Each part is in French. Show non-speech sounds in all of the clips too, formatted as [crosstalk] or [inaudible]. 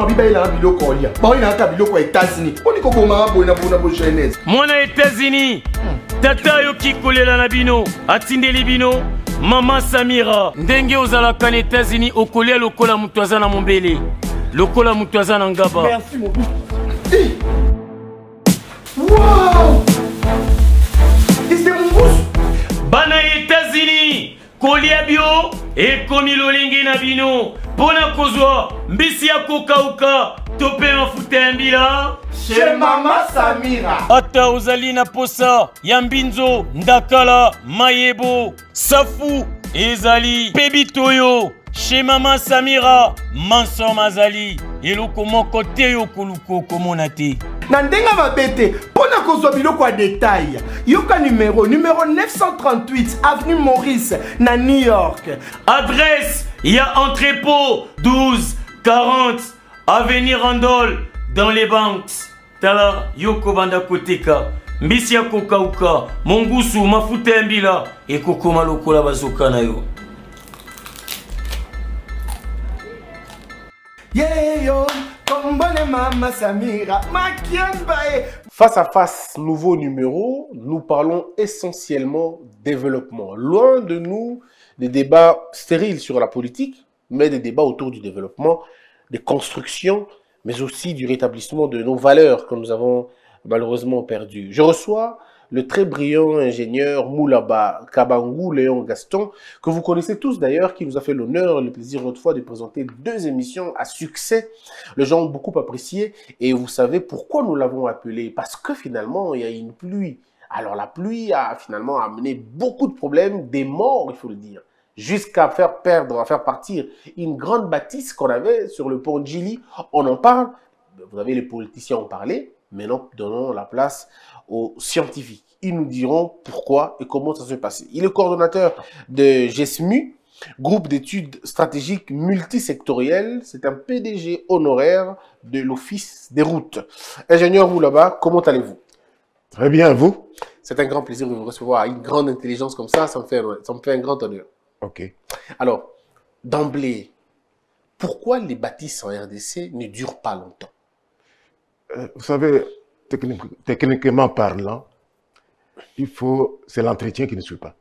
na bibali nanga biloko olia baoli nanga biloko ya etats-unis mponi kokomaka boye na bona bo genèse mwana ya etats-unis tata ayoki kolela na bino atindeli bino mama samira ndenge ozalaka na etats-unis okolia lokola moto aza na mombele lokola moto aza na ngaba Merci, wow! bana ya etats-unis kolia bio ekomi lolingi na bino mpo na kozwa mbisi ya kokauka to mpe mafuta ya mbila chez mama samira ata ozali na posa ya mbinzo ndakala mayebo safu ezali mpe bitoyo chez maman samira manso mazali eloko moko te yo koluka okomona te na ndenge mabe te mpo na kozwa biloko ya detail yoka numéro numéro 938 avenue maurice na new york adresse ya entrepôt 1240 avenue randol dans les banks tala yo banda koteka mbisi ya kokauka mongusu et koko mbila ekokoma lokola bazoka na yo Face à face, nouveau numéro, nous parlons essentiellement développement. Loin de nous des débats stériles sur la politique, mais des débats autour du développement, des constructions, mais aussi du rétablissement de nos valeurs que nous avons malheureusement perdues. Je reçois le très brillant ingénieur Moulaba Kabangou Léon Gaston, que vous connaissez tous d'ailleurs, qui nous a fait l'honneur et le plaisir autrefois fois de présenter deux émissions à succès. Les gens ont beaucoup apprécié et vous savez pourquoi nous l'avons appelé. Parce que finalement, il y a une pluie. Alors la pluie a finalement amené beaucoup de problèmes, des morts, il faut le dire jusqu'à faire perdre, à faire partir une grande bâtisse qu'on avait sur le pont de Gili. On en parle, vous avez les politiciens en parler, Maintenant, donnons la place aux scientifiques. Ils nous diront pourquoi et comment ça se passe. Il est coordonnateur de GESMU, groupe d'études stratégiques multisectorielles. C'est un PDG honoraire de l'Office des routes. Ingénieur, vous là-bas, comment allez-vous Très bien, vous C'est un grand plaisir de vous recevoir. Une grande intelligence comme ça, ça me fait, ça me fait un grand honneur. OK. Alors, d'emblée, pourquoi les bâtisses en RDC ne durent pas longtemps euh, vous savez, techniquement parlant, il faut, c'est l'entretien qui ne suit pas.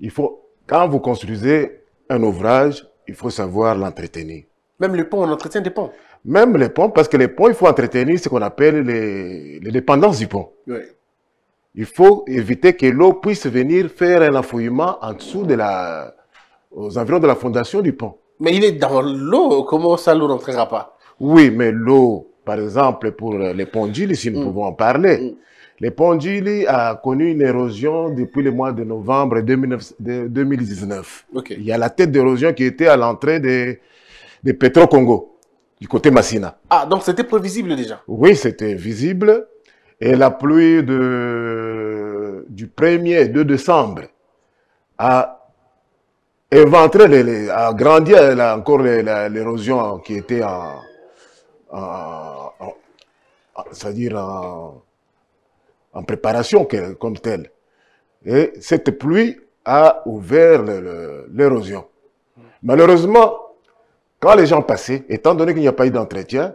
Il faut, quand vous construisez un ouvrage, il faut savoir l'entretenir. Même le pont, on entretient des ponts. Même les ponts, parce que les ponts, il faut entretenir ce qu'on appelle les, dépendances du pont. Il faut éviter que l'eau puisse venir faire un affouillement en dessous de la, aux environs de la fondation du pont. Mais il est dans l'eau, comment ça l'eau rentrera pas oui, mais l'eau, par exemple, pour euh, les d'Ili, si nous mm. pouvons en parler, mm. les les d'Ili a connu une érosion depuis le mois de novembre 2019. Il y a la tête d'érosion qui était à l'entrée de, Petro-Congo, du côté Massina. Ah, donc c'était prévisible déjà Oui, c'était visible. Et la pluie de, du 1er 2 décembre a éventré, a grandi encore l'érosion qui était en c'est-à-dire en, en, préparation comme telle. Et cette pluie a ouvert l'érosion. Malheureusement, quand les gens passaient, étant donné qu'il n'y a pas eu d'entretien,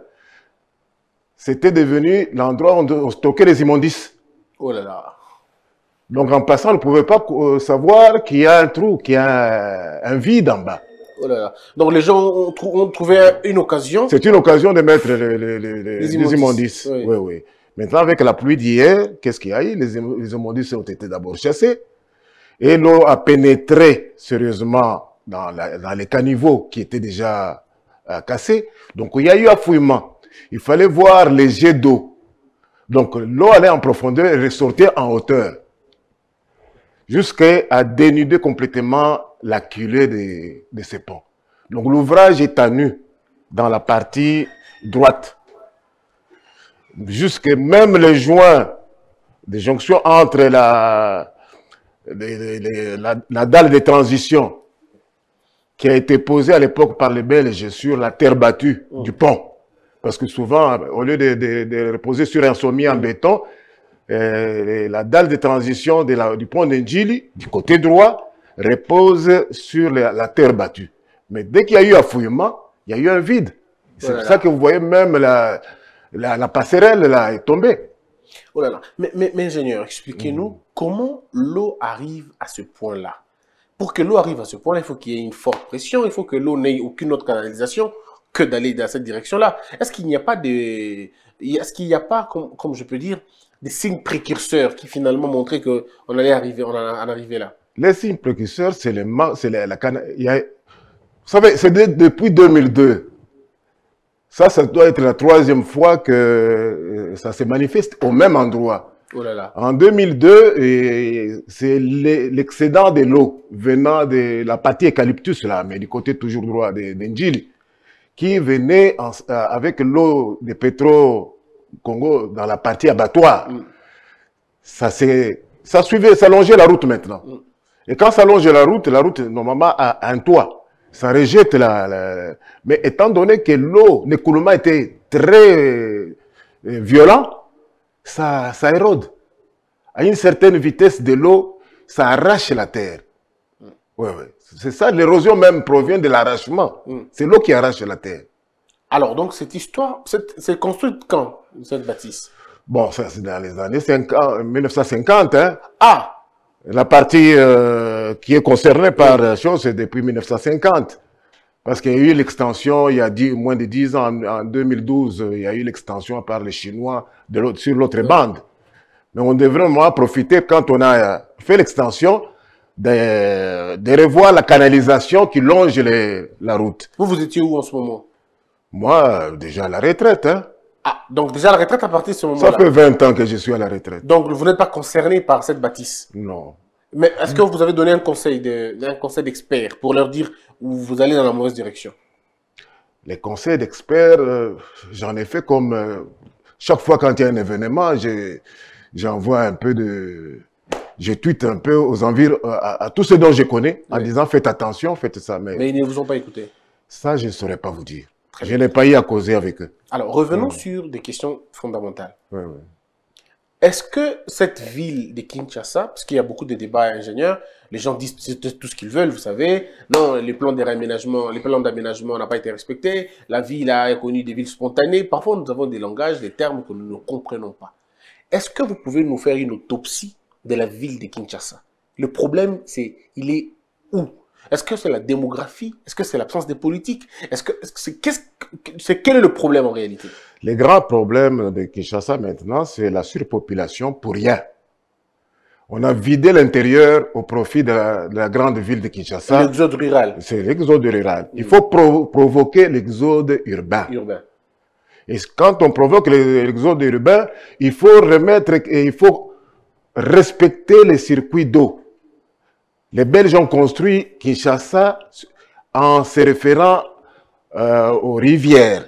c'était devenu l'endroit où on stockait les immondices. Oh là là. Donc en passant, on ne pouvait pas euh, savoir qu'il y a un trou, qu'il y a un vide en bas. Oh Donc les gens ont, trouvé une occasion. C'est une occasion de mettre les, immondices. Oui. oui, Maintenant, avec la pluie d'hier, qu'est-ce qu'il y a eu les, immondices ont été d'abord chassés. Et l'eau a pénétré sérieusement dans, les caniveaux qui étaient déjà euh, cassés. Donc, il y a eu affouillement. Il fallait voir les jets d'eau. Donc, l'eau allait en profondeur et ressortait en hauteur jusqu'à dénuder complètement la culée de, ces ponts. Donc l'ouvrage est à nu dans la partie droite. jusqu'à même les joint de jonction entre la, la, dalle de transition qui a été posée à l'époque par les Belges sur la terre battue du pont. Parce que souvent, au lieu de, reposer sur un sommet en béton, euh, la dalle de transition de du pont d'Injili, du côté droit, repose sur la, terre battue. Mais dès qu'il y a eu affouillement, il y a eu un vide. C'est pour ça que vous voyez même la, la, passerelle là, est tombée. Oh là là. Mais, ingénieur, expliquez-nous mm. comment l'eau arrive à ce point-là. Pour que l'eau arrive à ce point-là, il faut qu'il y ait une forte pression, il faut que l'eau n'ait aucune autre canalisation que d'aller dans cette direction-là. Est-ce qu'il n'y a pas de... Est-ce qu'il n'y a pas, comme, comme, je peux dire, des signes précurseurs qui finalement montraient qu'on allait arriver, on en, arrivait là Les signes précurseurs, c'est le c'est la, Vous savez, c'est depuis 2002. Ça, ça doit être la troisième fois que euh, ça se manifeste au même endroit. Oh en 2002, c'est l'excédent de l'eau venant de la partie eucalyptus, là, mais du côté toujours droit d'Engili, qui venait euh, avec l'eau de pétrole Congo dans la partie abattoir. Mm. Ça, ça suivait, ça longeait la route maintenant. Mm. Et quand ça longe la route, la route normalement a un toit. Ça rejette la, Mais étant donné que l'eau, l'écoulement était très euh, violent, ça, ça érode. À une certaine vitesse de l'eau, ça arrache la terre. Mm. Ouais, C'est ça, l'érosion même provient de l'arrachement. C'est l'eau qui arrache la terre. Alors, donc, cette histoire, c'est construite quand baptiste Bon, ça c'est dans les années 1950. Hein. Ah La partie euh, qui est concernée par la euh, chose, c'est depuis 1950. Parce qu'il y a eu l'extension, il y a moins de 10 ans, en, 2012, euh, il y a eu l'extension par les Chinois sur l'autre bande. Mais on devrait vraiment profiter, quand on a fait l'extension, de, revoir la canalisation qui longe les, la route. Vous, vous étiez où en ce moment Moi, déjà à la retraite. Hein? Ah, donc déjà la retraite à partir de ce moment-là. Ça fait 20 ans que je suis à la retraite. Donc vous n'êtes pas concerné par cette bâtisse Non. Mais est-ce que vous avez donné un conseil d'expert pour leur dire où vous allez dans la mauvaise direction Les conseils d'experts, euh, j'en ai fait comme euh, chaque fois quand il y a un événement, j'envoie un peu de... Je tweete un peu aux environs, euh, à, tous ceux dont je connais, en disant faites attention, faites ça. Mais, mais ils ne vous ont pas écouté. Ça, je ne saurais pas vous dire je n'ai pas eu à causer avec eux. Alors, revenons sur des questions fondamentales. Est-ce que cette ville de Kinshasa, parce qu'il y a beaucoup de débats ingénieurs, les gens disent tout ce qu'ils veulent, vous savez. Non, les plans de les plans d'aménagement n'ont pas été respectés. La ville a connu des villes spontanées. Parfois, nous avons des langages, des termes que nous ne comprenons pas. Est-ce que vous pouvez nous faire une autopsie de la ville de Kinshasa Le problème, c'est il est où est-ce que c'est la démographie Est-ce que c'est l'absence de politique Est-ce que -ce quel est le problème en réalité Le grand problème de Kinshasa maintenant, c'est la surpopulation pour rien. On a vidé l'intérieur au profit de la, grande ville de Kinshasa. L'exode rural. C'est l'exode rural. Il mm. faut provoquer l'exode urbain. Urbain. Et quand on provoque l'exode urbain, il faut remettre, et il faut respecter les circuits d'eau. Les Belges ont construit Kinshasa en se référant euh, aux rivières.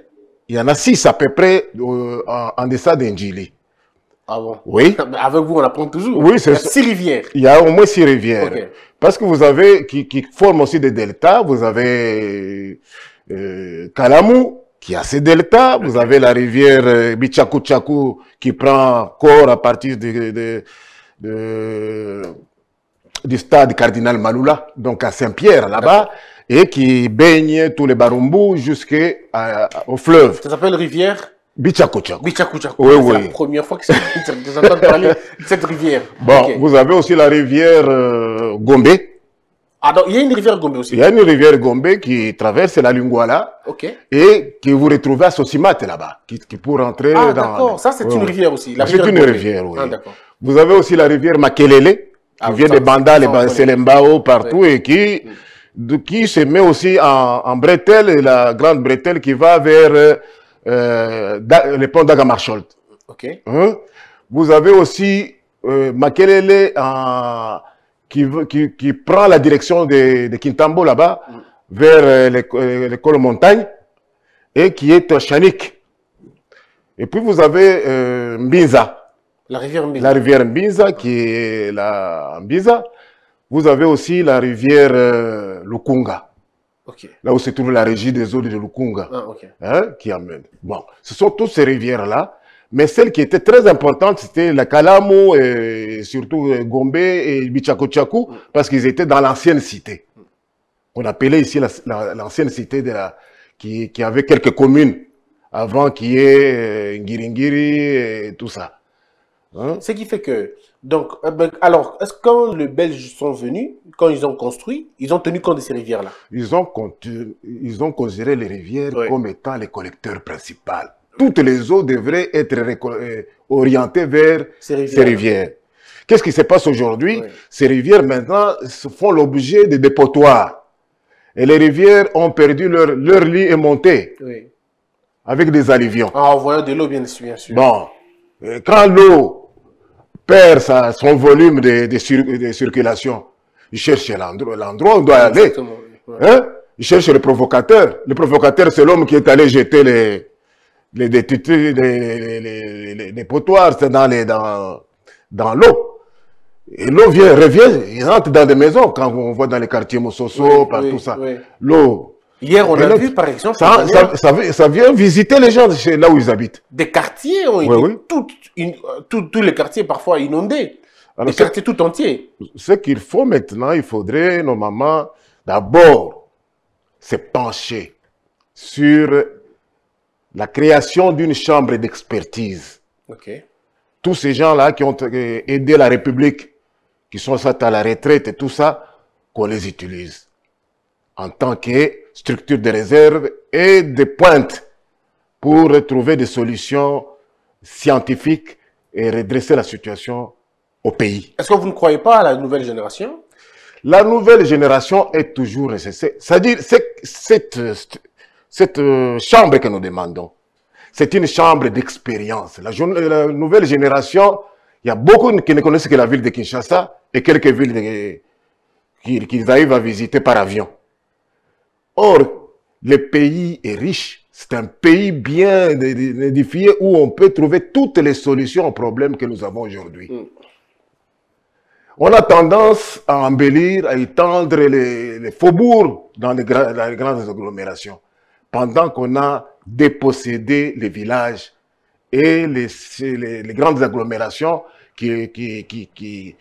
Il y en a six à peu près en, dessous deçà Ah bon Oui. Ah, avec vous, on apprend toujours. Oui, c'est six rivières. Il y a au moins six rivières. Parce que vous avez, qui, qui forment aussi des deltas, vous avez euh, qui a ses deltas, vous avez la rivière bichaku euh, qui prend corps à partir de, de du stade Cardinal Maloula, donc à Saint-Pierre, là-bas, et qui baigne tous les barumbous jusqu'au fleuve. Ça s'appelle rivière Bichakouchak. Bichakouchak. Oui, oui. C'est la première fois que j'entends parler de cette rivière. Bon, vous avez aussi la rivière euh, Gombe. Ah, donc il y a une rivière Gombe aussi. Il y a une rivière Gombe qui traverse la Linguala. OK. Et qui vous retrouvez à Sosimat là-bas, qui, qui, pour rentrer ah, D'accord, ça c'est une rivière aussi. C'est une rivière, oui. Ah, d'accord. Vous avez aussi la rivière Makelele qui ah, vient des bandas, les Selembao, partout, et qui, qui se met aussi en, en bretelle, la grande bretelle qui va vers euh, le pont d'Agamarchold. Ok. Hein? Vous avez aussi euh, Makelele qui, prend la direction de, Kintambo là-bas, mm. vers euh, l'école euh, montagne, et qui est Chanik. Et puis vous avez euh, Mbinza la rivière Mbiza. La rivière Mbiza, qui est la Mbiza. Vous avez aussi la rivière euh, Lukunga. Là où se trouve la régie des eaux de Lukunga. Ah, hein, qui amène. Bon, ce sont toutes ces rivières-là. Mais celles qui étaient très importantes, c'était la Kalamu, et surtout euh, Gombe et bichako mm. parce qu'ils étaient dans l'ancienne cité. Mm. On appelait ici l'ancienne cité de la, qui, avait quelques communes avant qu'il y ait euh, Ngiringiri et tout ça. Hein? Ce qui fait que, donc, euh, ben, alors, est-ce que quand les Belges sont venus, quand ils ont construit, ils ont tenu compte de ces rivières-là ils ont, ils ont considéré les rivières comme étant les collecteurs principaux. Toutes les eaux devraient être euh, orientées vers ces rivières. Qu'est-ce qui se passe aujourd'hui Ces rivières, maintenant, font l'objet de dépotoirs. Et les rivières ont perdu leur, leur lit et monté. Oui. Avec des alluvions. En envoyant de l'eau, bien sûr. Bon. Euh, quand l'eau son volume de, circulation. Il cherche l'endroit où on doit aller. Hein? Il cherche le provocateur. Le provocateur, c'est l'homme qui est allé jeter les, les, les, les, les potoirs dans l'eau. et l'eau revient, il rentre dans des maisons, quand on voit dans les quartiers Moussoso, par tout ça. L'eau Hier, on a vu, par exemple... Ça, vient visiter les gens là où ils habitent. Des quartiers ont été... Oui, tous les quartiers parfois inondés. Des quartiers tout entiers. Ce qu'il faut maintenant, il faudrait normalement d'abord se pencher sur la création d'une chambre d'expertise. OK. Tous ces gens-là qui ont aidé la République, qui sont à la retraite et tout ça, qu'on les utilise en tant que structures de réserve et des pointes pour trouver des solutions scientifiques et redresser la situation au pays. Est-ce que vous ne croyez pas à la nouvelle génération La nouvelle génération est toujours C'est-à-dire, cette, cette euh, chambre que nous demandons, c'est une chambre d'expérience. La, nouvelle génération, il y a beaucoup qui ne connaissent que la ville de Kinshasa et quelques villes qu'ils arrivent à visiter par avion. Or, le pays est riche. C'est un pays bien édifié où on peut trouver toutes les solutions aux problèmes que nous avons aujourd'hui. Mm. On a tendance à embellir, à étendre les, faubourgs dans les, grandes agglomérations, pendant qu'on a dépossédé les villages et les, grandes agglomérations qui, qui, qui,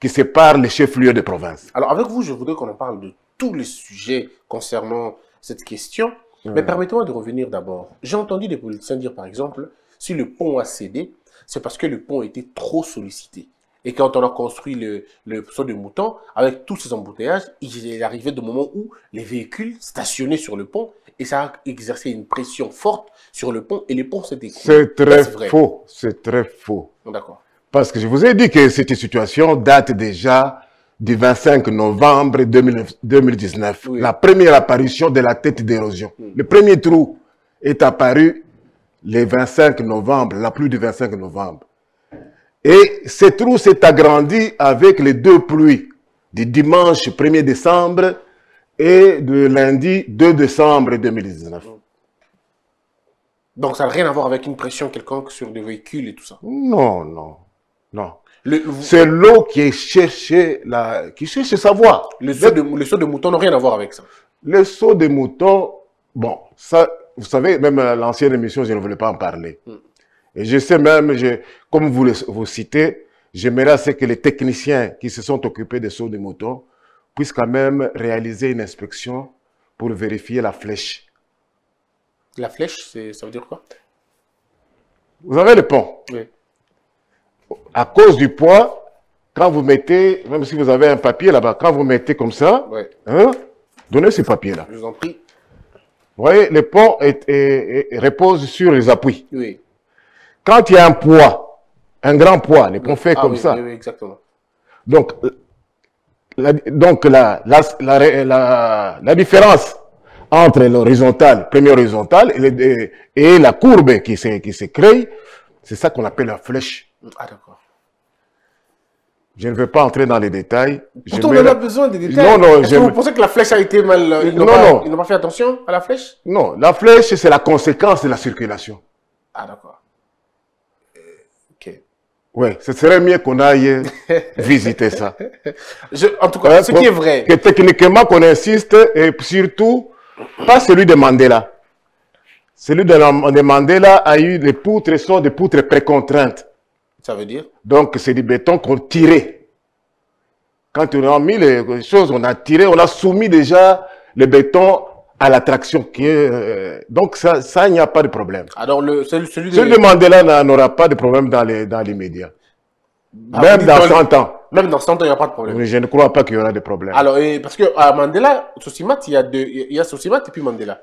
qui, séparent les chefs-lieux de province. Alors avec vous, je voudrais qu'on parle de tous les sujets concernant cette question. Mais permettez-moi de revenir d'abord. J'ai entendu des politiciens dire, par exemple, si le pont a cédé, c'est parce que le pont était trop sollicité. Et quand on a construit le, le saut de mouton, avec tous ces embouteillages, il est arrivé du moment où les véhicules stationnaient sur le pont et ça a exercé une pression forte sur le pont et le pont s'est écroulé. C'est très faux. C'est très faux. D'accord. Parce que je vous ai dit que cette situation date déjà du 25 novembre 2019, la première apparition de la tête d'érosion. Hmm. Le premier trou est apparu le 25 novembre, la pluie du 25 novembre. Et ce trou s'est agrandi avec les deux pluies du dimanche 1er décembre et de lundi 2 décembre 2019. Donc ça n'a rien à voir avec une pression quelconque sur des véhicules et tout ça Non, non, non. C'est l'eau qui la, qui cherche sa voie. Le saut de, le n'ont mouton n'a rien à voir avec ça. Les sauts de mouton, bon, ça, vous savez, même l'ancienne émission, je ne voulais pas en parler. Hmm. Et je sais même, je, comme vous le vous citez, j'aimerais que les techniciens qui se sont occupés des sauts de moutons puissent quand même réaliser une inspection pour vérifier la flèche. La flèche, ça veut dire quoi Vous avez le pont. Oui à cause du poids, quand vous mettez, même si vous avez un papier là-bas, quand vous mettez comme ça, hein, donnez ce papier-là. Je vous en prie. Vous voyez, le pont repose sur les appuis. Oui. Quand il y a un poids, un grand poids, le pont fait ah comme ça. exactement. Donc, euh, la, donc la, la, la, la différence entre l'horizontale, premier horizontal, et, et, la courbe qui se, qui se crée, c'est ça qu'on appelle la flèche. Ah, d'accord. Je ne veux pas entrer dans les détails. Pourtant, on besoin des détails. vous pensez que la flèche a été mal... Euh, ils n'ont pas fait attention à la flèche Non, la flèche, c'est la conséquence de la circulation. Ah, d'accord. Euh, ok. Oui, ce serait mieux qu'on aille [laughs] visiter ça. en tout cas, ce qui est vrai. Que techniquement, qu'on insiste, et surtout, pas celui de Mandela. Celui de, Mandela a eu des poutres, sont des poutres précontraintes veut dire Donc, c'est du béton qu'on tirait. Quand on a mis les choses, on a tiré, on a soumis déjà le béton à l'attraction. qui euh, donc, ça, ça il n'y a pas de problème. Alors, ah, le, celui, de... Mandela n'aura pas de problème dans les, dans les médias. Ah, même dans, 100 ans. Même dans 100 ans, il n'y a pas de problème. je ne crois pas qu'il y aura de problème. Alors, et parce qu'à Mandela, Sosimat, il y a, deux, a Sosimat et puis Mandela.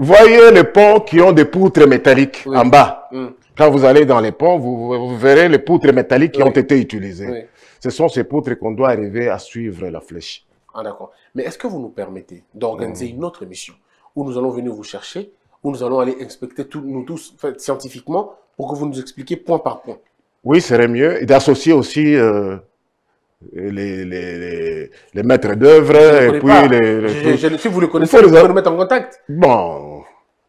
Voyez les ponts qui ont des poutres métalliques en bas. Mm. Quand vous allez dans les ponts, vous, verrez les poutres métalliques qui ont été utilisées. Ce sont ces poutres qu'on doit arriver à suivre la flèche. Ah d'accord. Mais est-ce que vous nous permettez d'organiser une autre mission où nous allons venir vous chercher, où nous allons aller inspecter tout, nous tous scientifiquement pour que vous nous expliquiez point par point Oui, ce serait mieux. Et d'associer aussi... Euh, les, maîtres d'œuvre et puis les, si vous le connaissez, vous pouvez nous mettre en contact. Bon,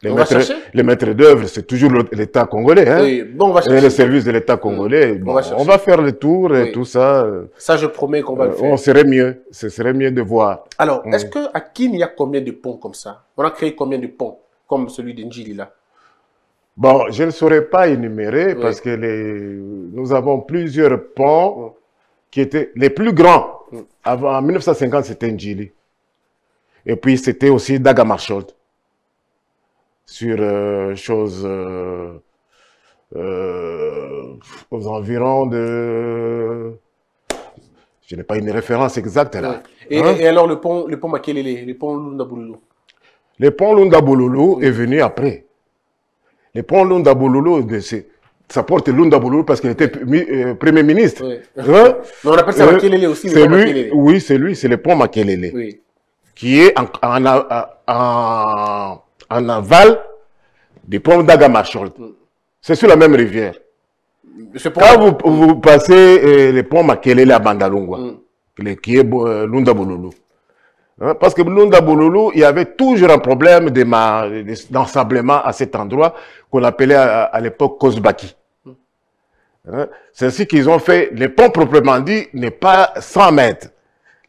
les maîtres, d'œuvre, c'est toujours l'État congolais. Hein? Oui, bon, on va chercher. de l'État mmh. congolais. on, va faire le tour et tout ça. Euh, ça, je promets qu'on va le euh, faire. On serait mieux. Ce serait mieux de voir. Alors, mmh. est-ce qu'à Kin, il y a combien de ponts comme ça On a créé combien de ponts comme celui d'Enjili là Bon, je ne saurais pas énumérer parce que les... nous avons plusieurs ponts mmh. qui étaient les plus grands. Avant, en 1950, c'était Ngili. Et puis, c'était aussi Dagamarchold sur euh, chose euh, euh, aux environs de... Je n'ai pas une référence exacte là. Hein? Et, alors le pont, le pont Makelele, le pont Lundabululu Le pont Lundabululu est venu après. Le pont Lundabululu, ça porte Lunda parce qu'il était euh, Premier ministre. [laughs] Hein? [laughs] on appelle ça Makelele aussi. C'est lui, oui, c'est lui, c'est le pont Makelele. Qui est en, en, en aval du pont d'Agamachol. C'est sur la même rivière. Quand vous, passez euh, le pont Makelele à Bandalungwa, mm. qui est euh, Lunda hein, parce que Lunda Bololo, il y avait toujours un problème d'ensemblement à cet endroit qu'on appelait à, l'époque Kozbaki. Mm. Hein, c'est ainsi qu'ils ont fait. Le pont proprement dit n'est pas 100 mètres.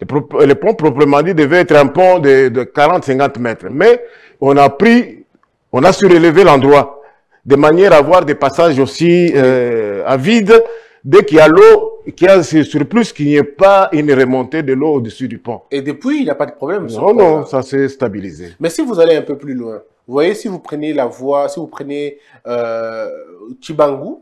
Le, pont proprement dit devait être un pont de, de 40-50 mètres. Mais on a pris, on a surélevé l'endroit de manière à avoir des passages aussi à euh, vide dès qu'il y a l'eau, qu'il y a ce surplus, qu'il n'y ait pas une remontée de l'eau au-dessus du pont. Et depuis, il n'y a pas de problème Non, non, ça s'est stabilisé. Mais si vous allez un peu plus loin, vous voyez, si vous prenez la voie, si vous prenez euh, Chibangu,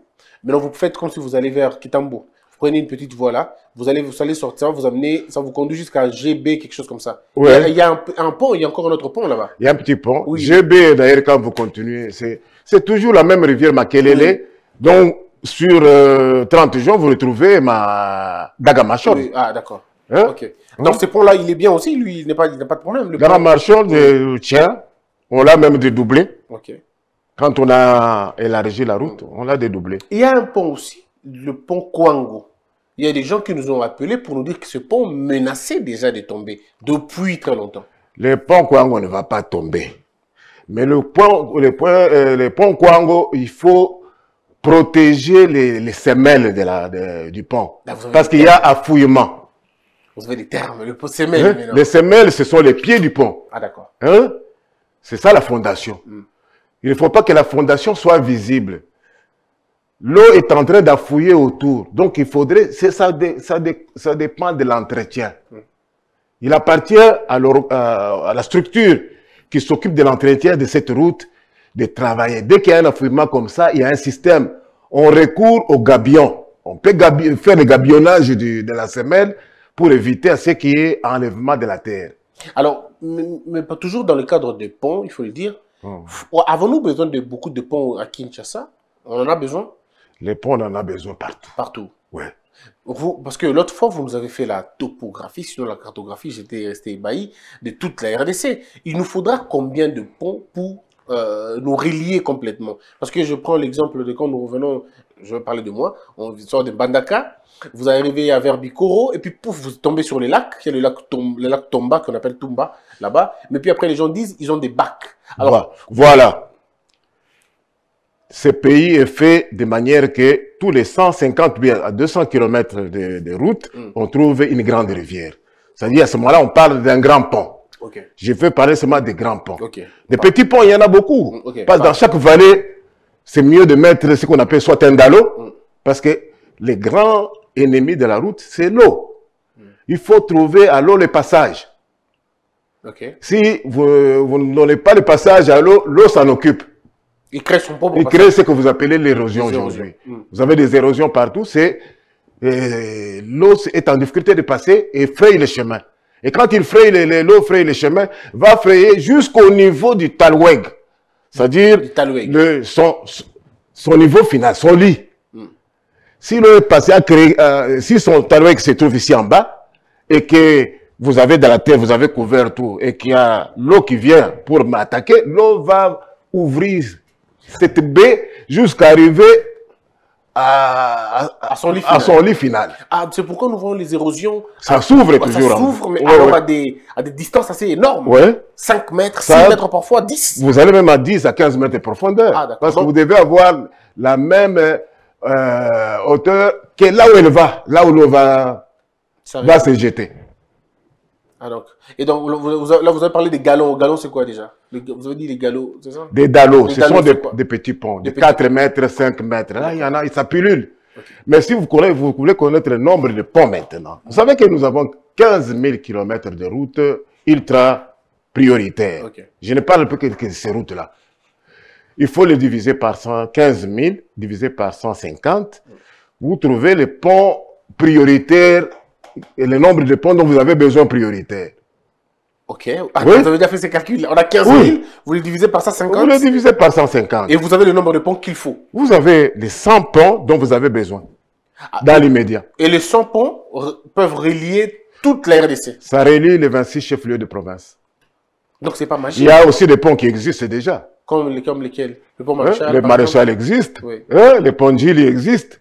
maintenant vous faites comme si vous allez vers Kitambo prenez une petite voie là, vous allez, vous allez sortir, vous amenez, ça vous conduit jusqu'à GB, quelque chose comme ça. Il, y a, un, pont, il y a encore un autre pont là-bas. Il y a un petit pont. Oui. GB, d'ailleurs, quand vous continuez, c'est toujours la même rivière Makelele. Donc, sur 30 euh, jours, vous retrouvez ma Dagamachon. Ah, d'accord. Hein? Donc, ce pont-là, il est bien aussi, lui, il n'a pas, pas, de problème. Dagamachon, euh, tiens, on l'a même dédoublé. Ok. Quand on a élargi la route, on l'a dédoublé. Il y a un pont aussi, le pont Kwango il y a des gens qui nous ont appelés pour nous dire que ce pont menaçait déjà de tomber depuis très longtemps. Le pont Kwango ne va pas tomber. Mais le pont, euh, le pont, Kwango, il faut protéger les, semelles de la, du pont. Bah, parce qu'il y a affouillement. Vous avez des termes, le pont semelle. Hein? Les semelles, ce sont les pieds du pont. Ah d'accord. Hein? C'est ça la fondation. Hmm. Il ne faut pas que la fondation soit visible. L'eau est en train d'affouiller autour. Donc, il faudrait... Ça, ça, ça, dépend de l'entretien. Il appartient à, euh, à la structure qui s'occupe de l'entretien de cette route de travailler. Dès qu'il y a un affouillement comme ça, il y a un système. On recourt au gabion. On peut faire le gabionnage de la semelle pour éviter à ce qui est enlèvement de la terre. Alors, mais, pas toujours dans le cadre des ponts, il faut le dire. Oh. Avons-nous besoin de beaucoup de ponts à Kinshasa On en a besoin les ponts, on en a besoin partout. Partout. Ouais. Vous, parce que l'autre fois, vous nous avez fait la topographie, sinon la cartographie, j'étais resté ébahi, de toute la RDC. Il nous faudra combien de ponts pour euh, nous relier complètement Parce que je prends l'exemple de quand nous revenons, je vais parler de moi, on sort de Bandaka, vous arrivez à Verbicoro, et puis pouf, vous tombez sur les lacs, il y a le lac, le lac Tomba, qu'on appelle Tomba, là-bas, mais puis après les gens disent, ils ont des bacs. Alors, voilà ce pays est fait de manière que tous les 150 à 200 km de, route, mm. on trouve une grande rivière. C'est-à-dire, à ce moment-là, on parle d'un grand pont. Je veux parler seulement des grands ponts. Des petits ponts, il y en a beaucoup. Mm, parce que dans chaque vallée, c'est mieux de mettre ce qu'on appelle soit un galop, mm. parce que les grands ennemis de la route, c'est l'eau. Il faut trouver à l'eau le passage. Si vous, vous ne pas le passage à l'eau, l'eau s'en occupe. Il crée ce que vous appelez l'érosion aujourd'hui. Mm. Vous avez des érosions partout. C'est euh, l'eau est en difficulté de passer et fraye les chemin. Et quand il fraye l'eau, fraye le chemin, va frayer jusqu'au niveau du talweg. C'est-à-dire son, niveau final, son lit. Mm. Si le passé a euh, si son talweg se trouve ici en bas et que vous avez de la terre, vous avez couvert tout et qu'il y a l'eau qui vient pour m'attaquer, l'eau va ouvrir cette baie jusqu'à arriver à, son lit son final. Ah, c'est pourquoi nous voyons les érosions. Ça s'ouvre toujours. Ça hein. s'ouvre, mais À, des, distances assez énormes. 5 mètres, 6 mètres parfois, 10. Vous allez même à 10 à 15 mètres de profondeur. Ah, parce que vous devez avoir la même euh, hauteur que là où elle va, là où l'eau va, va se jeter. Ah Et donc, là, vous avez parlé des galons. Galons, c'est quoi déjà Vous avez dit les galons, c'est ça Des galops, ce sont des, petits ponts, de 4 mètres, 5 mètres. Là, il y en a, ça pilule. Mais si vous, connaissez, vous voulez connaître le nombre de ponts maintenant, vous savez que nous avons 15 000 km de routes ultra prioritaires. Je ne parle plus que de ces routes-là. Il faut les diviser par 15 000, diviser par 150. Vous trouvez les ponts prioritaires et le nombre de ponts dont vous avez besoin prioritaire. Ok. Ah, vous avez déjà fait ces calculs. On a 15 000. Vous les divisez par 150. Vous les divisez par 150. Et vous avez le nombre de ponts qu'il faut. Vous avez les 100 ponts dont vous avez besoin. Ah. dans l'immédiat. Et les 100 ponts peuvent relier toute la RDC. Ça relie les 26 chefs-lieux de province. Donc c'est pas magique. Il y a aussi des ponts qui existent déjà. Comme, lesquels Le pont hein? Maréchal. Le Le Maréchal existe. Le pont Gili existe.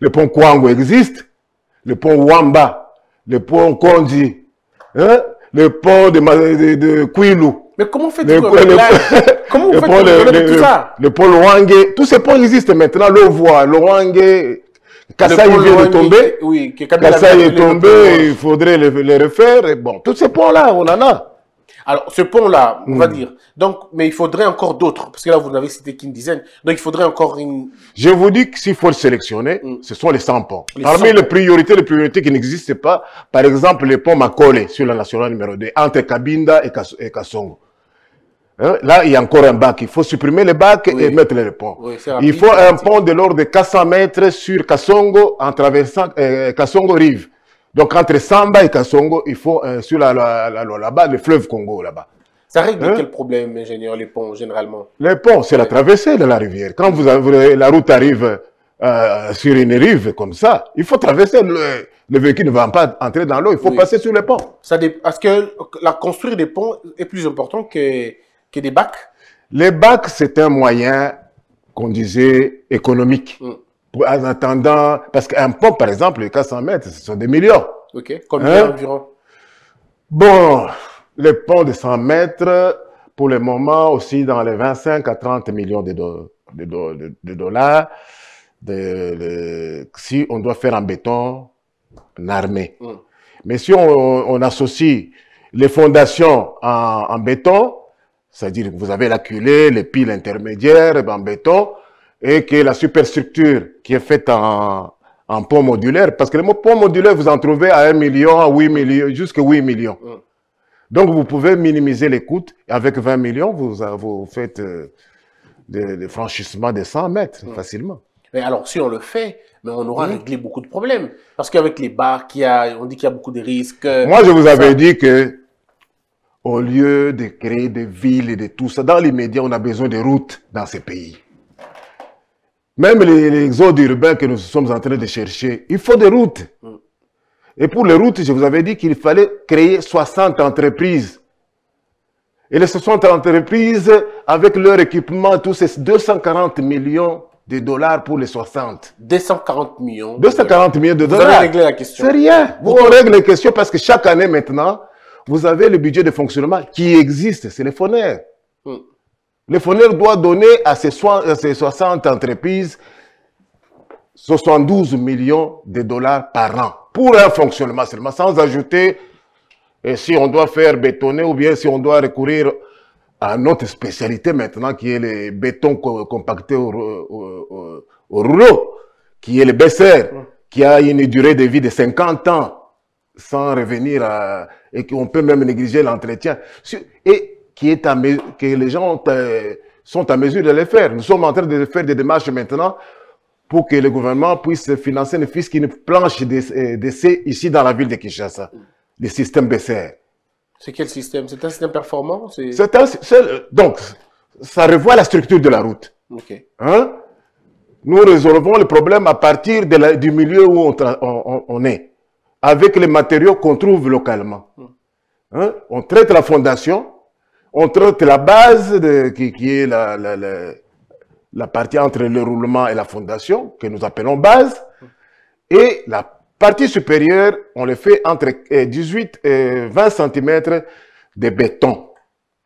Le pont Kwango existe. Le pont Wamba le pont Kondi, hein, le pont de, de, de Mais comment faites-vous [laughs] Comment vous faites le, le, tout ça Le pont Loange, tous ces ponts existent maintenant, le voie, le Rwangé, Kassai vient de tomber, oui, Kassai est tombé, il faudrait les, refaire, bon, tous ces ponts-là, on en a. Alors, ce pont-là, on va hmm. dire. Donc, mais il faudrait encore d'autres. Parce que là, vous n'avez cité qu'une dizaine. Donc, il faudrait encore une... Je vous dis que s'il faut le sélectionner, hmm. ce sont les 100 ponts. Parmi les priorités, les priorités qui n'existent pas, par exemple, le pont Makole sur la nationale numéro 2, entre Kabinda et, Kassongo. Hein? Là, il y a encore un bac. Il faut supprimer le bacs et mettre le pont. il faut un pont de l'ordre de 400 mètres sur Kassongo en traversant euh, Kassongo-Rive. Donc entre Samba et Kassongo, il faut euh, sur la, la, là-bas, le fleuve Congo là-bas. Ça règle hein? quel problème, ingénieur, les ponts, généralement Les ponts, c'est la traversée de la rivière. Quand vous la route arrive euh, sur une rive comme ça, il faut traverser. Le, le véhicule ne va pas entrer dans l'eau, il faut passer sur les ponts. Ça Est-ce que la construire des ponts est plus important que, que des bacs Les bacs, c'est un moyen qu'on disait économique. Mm en attendant, parce qu'un pont, par exemple, les 400 mètres, ce sont des millions. OK. Combien hein? environ Bon, les ponts de 100 mètres, pour le moment, aussi dans les 25 à 30 millions de, de, dollars. si on doit faire en béton, en armée. Hum. Mais si on, associe les fondations en, en béton, c'est-à-dire que vous avez la culée, les piles intermédiaires ben, en béton, et que la superstructure qui est faite en, en pont modulaire, parce que le pont modulaire, vous en trouvez à 1 million, à 8 millions, jusqu'à 8 millions. Donc, vous pouvez minimiser les coûts. Avec 20 millions, vous, euh, faites euh, des, franchissements de 100 mètres facilement. Mais alors, si on le fait, mais on aura mmh. réglé beaucoup de problèmes. Parce qu'avec les bars, on dit qu'il y a beaucoup de risques. Euh, Moi, je vous avais dit que, au lieu de créer des villes et de tout ça, dans l'immédiat, on a besoin de routes dans ces pays. Même les, les, zones que nous sommes en train de chercher, il faut des routes. Et pour les routes, je vous avais dit qu'il fallait créer 60 entreprises. Et les 60 entreprises, avec leur équipement, tous ces 240 millions de dollars pour les 60. 240 millions. 240 millions de dollars. Vous avez la question. C'est rien. Vous, on règle la question parce que chaque année maintenant, vous avez le budget de fonctionnement qui existe. C'est les FONER. Hmm. Le FONER doit donner à ces 60 entreprises 72 millions de dollars par an pour un fonctionnement seulement, sans ajouter eh, si on doit faire bétonner ou bien si on doit recourir à notre spécialité maintenant qui est le béton compacté au, rouleau, qui est le baisser, qui a une durée de vie de 50 ans sans revenir à... et qu'on peut même négliger l'entretien. Et qui est à que les gens euh, sont à mesure de les faire. Nous sommes en train de faire des démarches maintenant pour que le gouvernement puisse financer une qui une planche euh, d'essai ici dans la ville de Kinshasa, le système BCR. C'est quel système C'est un système performant un, euh, Donc, ça revoit la structure de la route. Hein? Nous résolvons le problème à partir de du milieu où on, on, on, est, avec les matériaux qu'on trouve localement. Hmm. Hein? On traite la fondation, on traite la base qui, est la, partie entre le roulement et la fondation, que nous appelons base, et la partie supérieure, on le fait entre 18 euh, et 20 cm de béton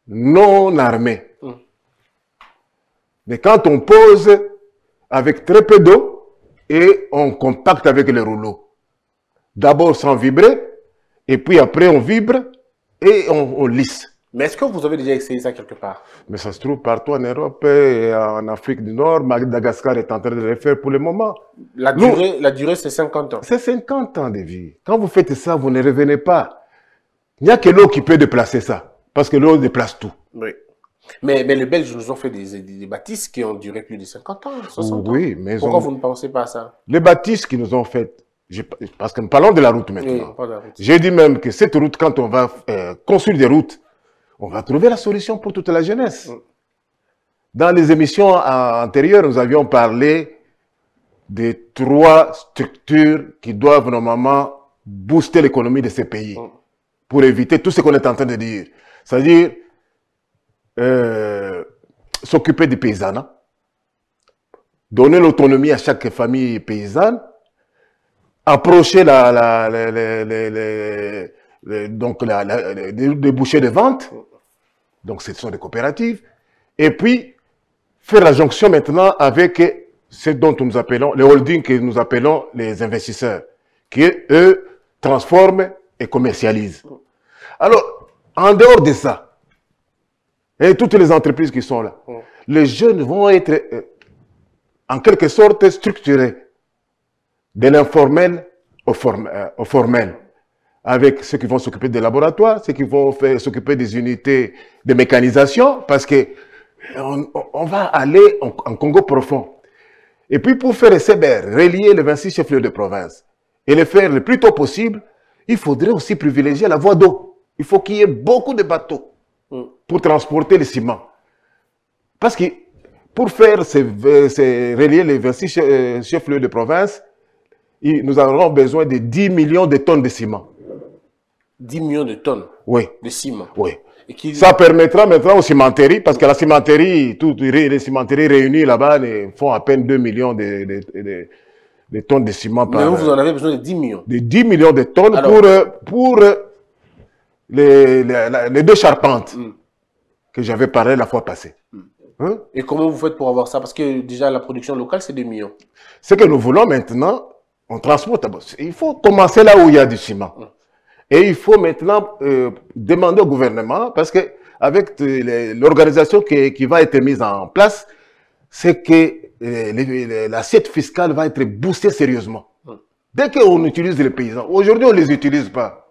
non armé. Hum. Mais quand on pose avec très peu d'eau et on compacte avec le rouleau, d'abord sans vibrer, et puis après on vibre et on lisse. Mais est-ce que vous avez déjà essayé ça quelque part Mais ça se trouve partout en Europe et euh, en Afrique du Nord. Madagascar est en train de le faire pour le moment. La durée, la durée c'est 50 ans. C'est 50 ans de vie. Quand vous faites ça, vous ne revenez pas. Il n'y a que l'eau qui peut déplacer ça. Parce que l'eau déplace tout. Oui. Mais, mais, les Belges nous ont fait des, des, bâtisses qui ont duré plus de 50 ans, 60 oui, ans. Mais Pourquoi vous ne pensez pas à ça Les bâtisses qu'ils nous ont faites, parce que nous parlons de la route maintenant. J'ai dit même que cette route, quand on va euh, construire des routes, on va trouver la solution pour toute la jeunesse. Dans les émissions antérieures, nous avions parlé des trois structures qui doivent normalement booster l'économie de ces pays mm. pour éviter tout ce qu'on est en train de dire. C'est-à-dire euh, s'occuper des paysans, donner l'autonomie à chaque famille paysanne, approcher donc les, bouchées de vente mm. Donc ce sont des coopératives. Et puis, faire la jonction maintenant avec ce dont nous appelons, les holdings que nous appelons les investisseurs, qui eux transforment et commercialisent. Alors, en dehors de ça, et toutes les entreprises qui sont là, mm. les jeunes vont être euh, en quelque sorte structurés de l'informel au, euh, formel avec ceux qui vont s'occuper des laboratoires, ceux qui vont s'occuper des unités de mécanisation, parce que on, va aller en, Congo profond. Et puis pour faire CBR, relier les 26 chefs-lieux de province et le faire le plus tôt possible, il faudrait aussi privilégier la voie d'eau. Il faut qu'il y ait beaucoup de bateaux mm. pour transporter le ciment. Parce que pour faire relier les 26 euh, chefs-lieux de province, nous aurons besoin de 10 millions de tonnes de ciment. 10 millions de tonnes de ciment. Oui. Ça permettra maintenant aux cimenteries, parce que la cimenterie, tout, les cimenteries réunies là-bas font à peine 2 millions de, tonnes de ciment Mais vous en avez besoin de 10 millions. De 10 millions de tonnes pour, pour euh, les, deux charpentes hmm. que j'avais parlé la fois passée. Hmm. Hein? Et comment vous faites pour avoir ça Parce que déjà la production locale, c'est 2 millions. Ce que nous voulons maintenant, on transporte. Il faut commencer là où il y a du ciment. Hmm. Et il faut maintenant euh, demander au gouvernement, parce que avec euh, l'organisation qui, va être mise en place, c'est que euh, l'assiette fiscale va être boostée sérieusement. Dès qu'on utilise les paysans, aujourd'hui on ne les utilise pas.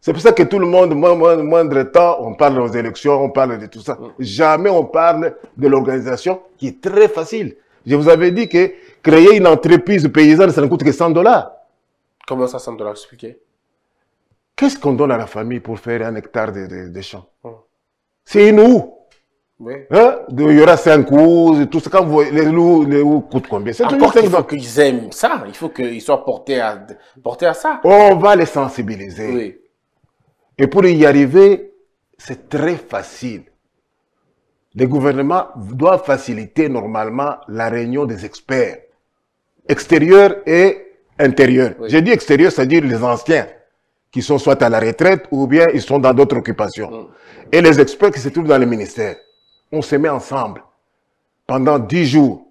C'est pour ça que tout le monde, moins moindre temps, on parle aux élections, on parle de tout ça. Jamais on parle de l'organisation qui est très facile. Je vous avais dit que créer une entreprise paysanne, ça ne coûte que 100 dollars. Comment ça, 100 dollars, expliquez Qu'est-ce qu'on donne à la famille pour faire un hectare de, champs hein C'est une houe. Hein il y aura cinq et tout ça. les loups, coûtent combien C'est Il faut qu'ils aiment ça. Il faut qu'ils soient portés à, à ça. On va les sensibiliser. Et pour y arriver, c'est très facile. Les gouvernements doivent faciliter normalement la réunion des experts, extérieurs et intérieurs. J'ai dit extérieurs, c'est-à-dire les anciens qui sont soit à la retraite ou bien ils sont dans d'autres occupations. Mm. Et les experts qui se trouvent dans les ministères, on se met ensemble pendant dix jours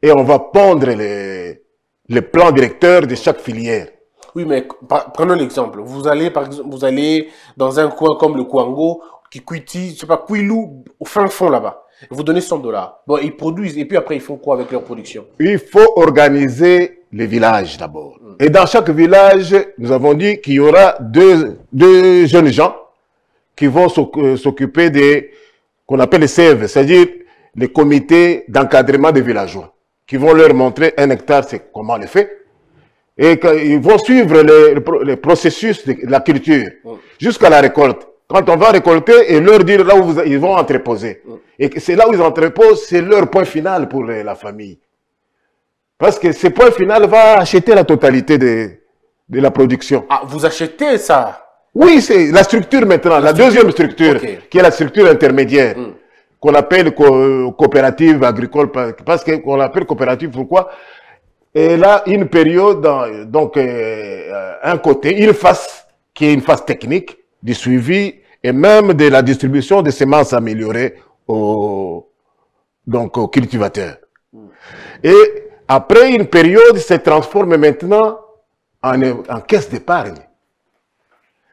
et on va pondre les, les plans directeurs de chaque filière. Oui, mais prenons l'exemple. Vous allez, par vous allez dans un coin comme le Kwango, qui je sais pas, Kuilu, au fin fond là-bas. Vous donnez 100 dollars. Bon, ils produisent et puis après, ils font quoi avec leur production Il faut organiser les villages d'abord. Et dans chaque village, nous avons dit qu'il y aura deux, jeunes gens qui vont euh, s'occuper des, qu'on appelle les sèves, c'est-à-dire les comités d'encadrement des villageois, qui vont leur montrer un hectare, c'est comment on le fait. Et ils vont suivre le processus de la culture jusqu'à la récolte. Quand on va récolter et leur dire là où ils vont entreposer. Mm. Et c'est là où ils entreposent, c'est leur point final pour la famille. Parce que ce point final va acheter la totalité de, la production. Ah, vous achetez ça Oui, c'est la structure maintenant, la, deuxième structure, qui est la structure intermédiaire. Hmm. qu'on appelle coopérative agricole, parce qu'on l'appelle coopérative, pourquoi Elle a une période, donc euh, euh, un côté, une phase, qui est une phase technique du suivi et même de la distribution des semences améliorées aux, donc, aux cultivateurs. Hmm. Et après une période, se transforme maintenant en, caisse d'épargne.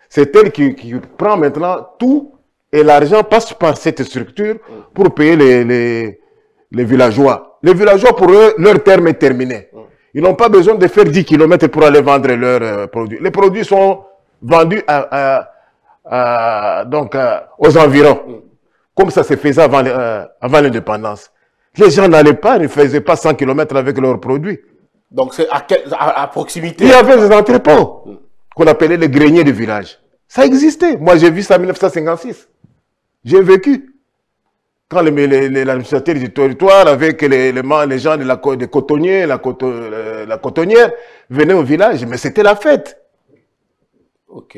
C'est elle qui, prend maintenant tout et l'argent passe par cette structure pour payer les, les, villageois. Les villageois, pour eux, leur terme est terminé. Ils n'ont pas besoin de faire 10 km pour aller vendre leurs euh, produits. Les produits sont vendus donc aux environs, comme ça se faisait euh, avant l'indépendance. Les gens n'allaient pas, ne faisaient pas 100 km avec leurs produits. Donc c'est à, proximité Il y avait des entrepôts qu'on appelait les greniers du village. Ça existait. Moi, j'ai vu ça en 1956. J'ai vécu. Quand l'administrateur du territoire, avec les, gens de la, des cotonniers, la, euh, la cotonnière, venaient au village. Mais c'était la fête. Ok.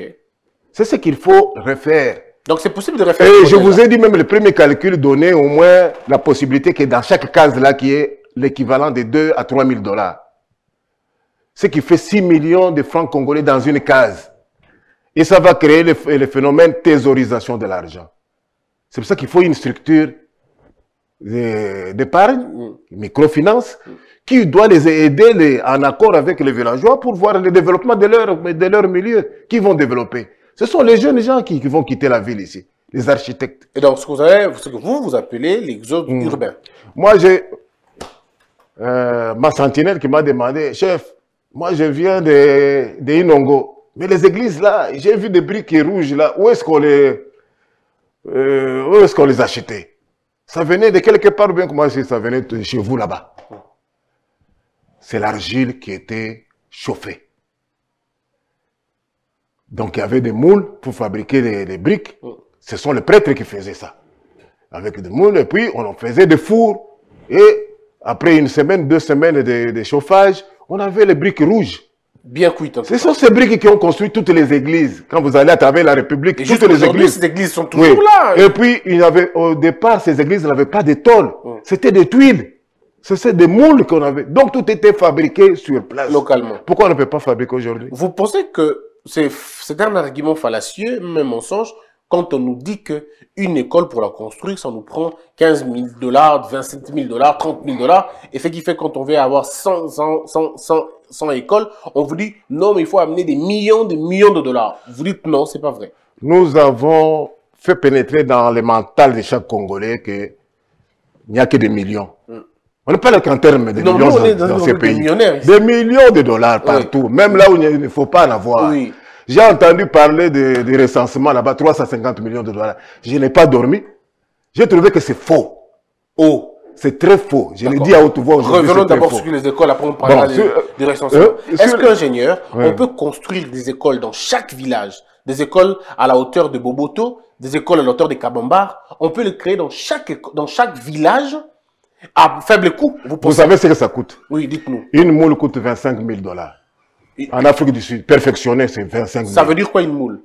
C'est ce qu'il faut refaire. Donc c'est possible de refaire. je vous ai dit même le premier calcul donnait au moins la possibilité que dans chaque case là qui est l'équivalent de 2 à 3 000 dollars. Ce qui fait 6 millions de francs congolais dans une case. Et ça va créer le, le phénomène thésaurisation de l'argent. C'est pour ça qu'il faut une structure d'épargne, microfinance, qui doit les aider en accord avec les villageois pour voir le développement de leur, de leur milieu, qui vont développer. Ce sont les jeunes gens qui, vont quitter la ville ici, les architectes. Et donc, ce que vous, avez, ce que vous, vous appelez l'exode hmm. urbain. Moi, j'ai euh, ma sentinelle qui m'a demandé, chef, moi je viens de, de Inongo, mais les églises là, j'ai vu des briques rouges là, où est-ce qu'on les, euh, où est-ce qu'on les achetait Ça venait de quelque part, bien que moi ça venait de chez vous là-bas. C'est l'argile qui était chauffée. Donc il y avait des moules pour fabriquer les, briques. Mm. Ce sont les prêtres qui faisaient ça. Avec des moules, et puis on en faisait des fours. Et après une semaine, deux semaines de, chauffage, on avait les briques rouges. Bien cuites. Ce sont ces briques qui ont construit toutes les églises. Quand vous allez à travers la République, toutes les églises. ces églises sont toujours là. Et puis, il avait, au départ, ces églises n'avaient pas de tôle. Mm. C'était des tuiles. C'était des moules qu'on avait. Donc, tout était fabriqué sur place. Localement. Pourquoi on ne peut pas fabriquer aujourd'hui Vous pensez que c'est un argument fallacieux, même mensonge, quand on nous dit qu'une école pour la construire, ça nous prend 15 000 dollars, 27 000 dollars, 30 000 dollars. Et ce qui fait quand on veut avoir 100, 100, 100, écoles, on vous dit non, mais il faut amener des millions, des millions de dollars. Vous dites non, c'est pas vrai. Nous avons fait pénétrer dans le mental de chaque Congolais qu'il n'y a que des millions. Mm. On ne parle qu'en termes de millions dans, dans, ces pays. Des millions de dollars partout, même là où il ne faut pas en avoir. J'ai entendu parler des de recensements là-bas, 350 millions de dollars. Je n'ai pas dormi. J'ai trouvé que c'est faux. Oh. C'est très faux. Je l'ai dit à haute voix aujourd'hui. Revenons d'abord sur les écoles, après on parlera des, recensements. Euh, Est-ce qu'ingénieur, on peut construire des écoles dans chaque village Des écoles à la hauteur de Boboto, des écoles à la hauteur de Kabambar On peut les créer dans chaque, dans chaque village à faible coût, vous, vous savez ce que ça coûte Oui, dites-nous. Une moule coûte 25 000 dollars. En Afrique du Sud, perfectionner, c'est 25 000. Ça veut dire quoi une moule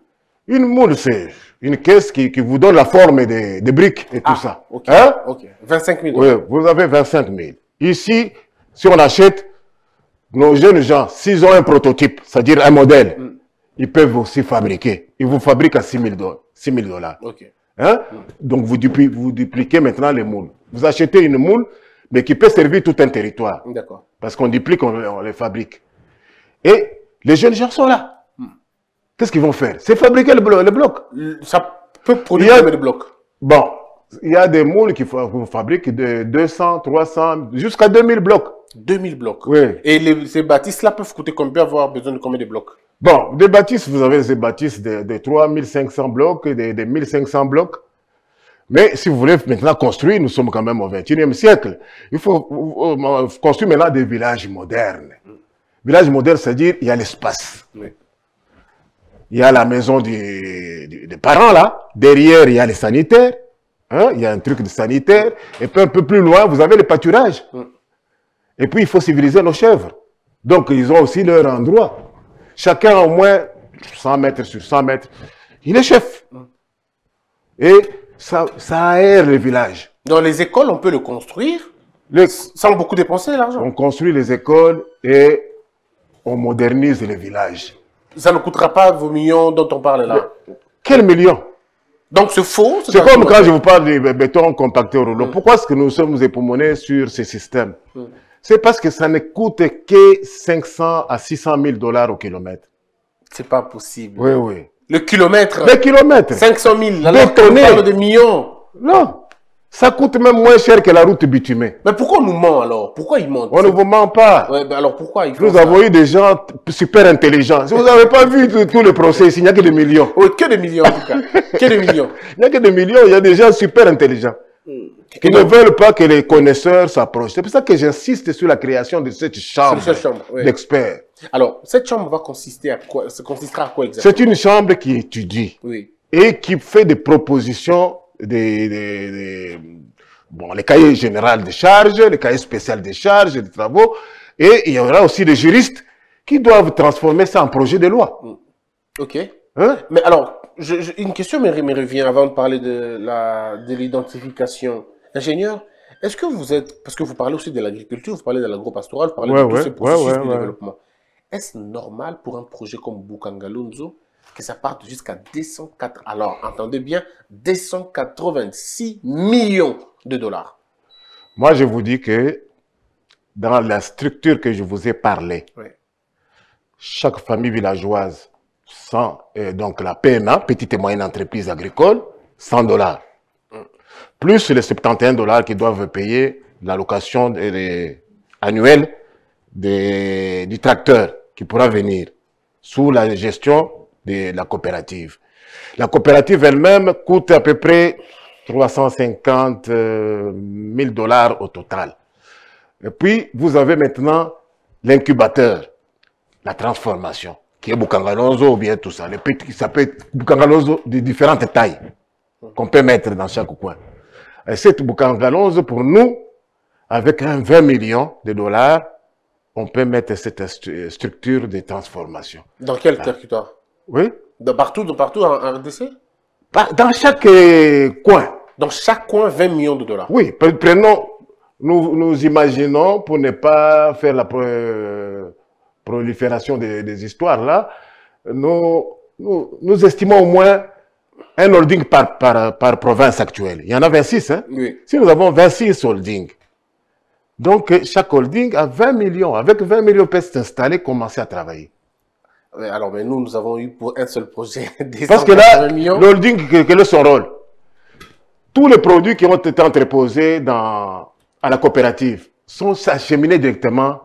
Une moule, c'est une caisse qui, qui, vous donne la forme des, des briques et tout ah, ça. hein? ok, 25 000 Oui, vous avez 25 000. Ici, si on achète, nos jeunes gens, s'ils ont un prototype, c'est-à-dire un modèle, hmm. ils peuvent aussi fabriquer. Ils vous fabriquent à 6 000 dollars. dollars. Hein? Donc, vous, vous dupliquez maintenant les moules. Vous achetez une moule, mais qui peut servir tout un territoire. D'accord. Parce qu'on duplique, on, qu'on les fabrique. Et les jeunes gens sont là. Hmm. Qu'est-ce qu'ils vont faire C'est fabriquer le, le, bloc. Ça peut produire a... des blocs. Bon, il y a des moules qui fabriquent de 200, 300, jusqu'à 2000 blocs. 2000 blocs. Oui. Et les, ces bâtisses-là peuvent coûter combien, avoir besoin de combien de blocs Bon, des bâtisses, vous avez des bâtisses de, 3500 blocs, des de 1500 blocs. Mais si vous voulez maintenant construire, nous sommes quand même au 21e siècle, il faut euh, euh, construire maintenant des villages modernes. Village moderne, c'est-à-dire il y a l'espace. Il y a la maison des parents là, derrière il y a les sanitaires, hein. il y a un truc de sanitaire, et puis un peu plus loin, vous avez le pâturage. Et puis il faut civiliser nos chèvres. Donc ils ont aussi leur endroit. Chacun au moins 100 mètres sur 100 mètres, il est chef. Et ça, aère le village. Dans les écoles, on peut le construire sans beaucoup dépenser l'argent. On construit les écoles et on modernise les villages. Ça ne coûtera pas vos millions dont on parle là. Quels millions donc c'est faux. C'est comme quand je vous parle du béton compacté au rouleau. Mm. Pourquoi est-ce que nous sommes époumonés sur ce système mm. C'est parce que ça ne coûte que 500 à 600 000 dollars au kilomètre. C'est pas possible. Oui, oui. Le kilomètre. Le kilomètre. 500 000. La de millions. Non. Ça coûte même moins cher que la route bitumée. Mais pourquoi on nous ment alors Pourquoi ils mentent On ne vous ment pas. Ouais, ben alors pourquoi ils Nous avons eu des gens super intelligents. Si vous n'avez pas vu tout, tout le procès ici, il n'y a que des millions. Oui, que des millions en tout cas. que des millions. [laughs] Il n'y a que des millions, il y a des gens super intelligents qui mm. ne veulent pas que les connaisseurs s'approchent. C'est pour ça que j'insiste sur la création de cette chambre, d'experts. Alors, cette chambre va consister à quoi, consistera à quoi exactement C'est une chambre qui étudie et qui fait des propositions, des, bon, les cahiers généraux de charges, les cahiers spéciaux de charges et des travaux. Et il y aura aussi des juristes qui doivent transformer ça en projet de loi. Mm. OK. Hein? Mais alors, une question me, revient avant de parler de de l'identification. Ingénieur, est-ce que vous êtes, parce que vous parlez aussi de l'agriculture, vous parlez de l'agro-pastoral, vous parlez de tous ces processus de développement. Est-ce normal pour un projet comme Bukangalunzo que ça parte jusqu'à 204, alors entendez bien, 286 millions de dollars Moi, je vous dis que dans la structure que je vous ai parlé, chaque famille villageoise donc la PMA, petite et moyenne entreprise agricole, 100 dollars. Plus les 71 dollars qui doivent payer l'allocation annuelle du tracteur qui pourra venir sous la gestion de la coopérative. La coopérative elle-même coûte à peu près 350 000 euh, dollars au total. Et puis, vous avez maintenant l'incubateur, la transformation qui est ou bien tout ça. ça peut être de différentes tailles qu'on peut mettre dans chaque coin. Et cette Bukangalonzo, pour nous, avec un 20 millions de dollars, on peut mettre cette structure de transformation. Dans quel ah. territoire Oui. De partout, de partout en, RDC Dans chaque euh, coin. Dans chaque coin, 20 millions de dollars. Oui, prenons, nous, nous imaginons, pour ne pas faire la prolifération des, histoires là, nous, nous, estimons au moins un holding par, par, province actuelle. Il y en a 26. Hein. Si nous avons 26 holdings, donc chaque holding a 20 millions. Avec 20 millions, personnes installées commencer à travailler. Alors, mais nous, nous avons eu pour un seul projet [laughs] des Parce que là, le holding, quel est son rôle Tous les produits qui ont été entreposés dans, à la coopérative sont acheminés directement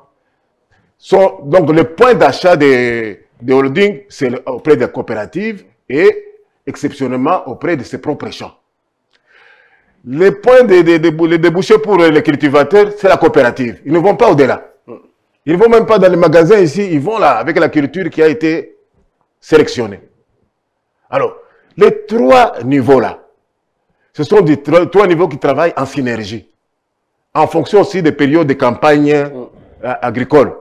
donc le point d'achat des, holdings, c'est auprès des coopératives et exceptionnellement auprès de ses propres champs. Les points de, débouchés pour les cultivateurs, c'est la coopérative. Ils ne vont pas au-delà. Ils ne vont même pas dans les magasins ici, ils vont là avec la culture qui a été sélectionnée. Alors, les trois niveaux-là, ce sont des trois, niveaux qui travaillent en synergie, en fonction aussi des périodes de campagne euh, agricole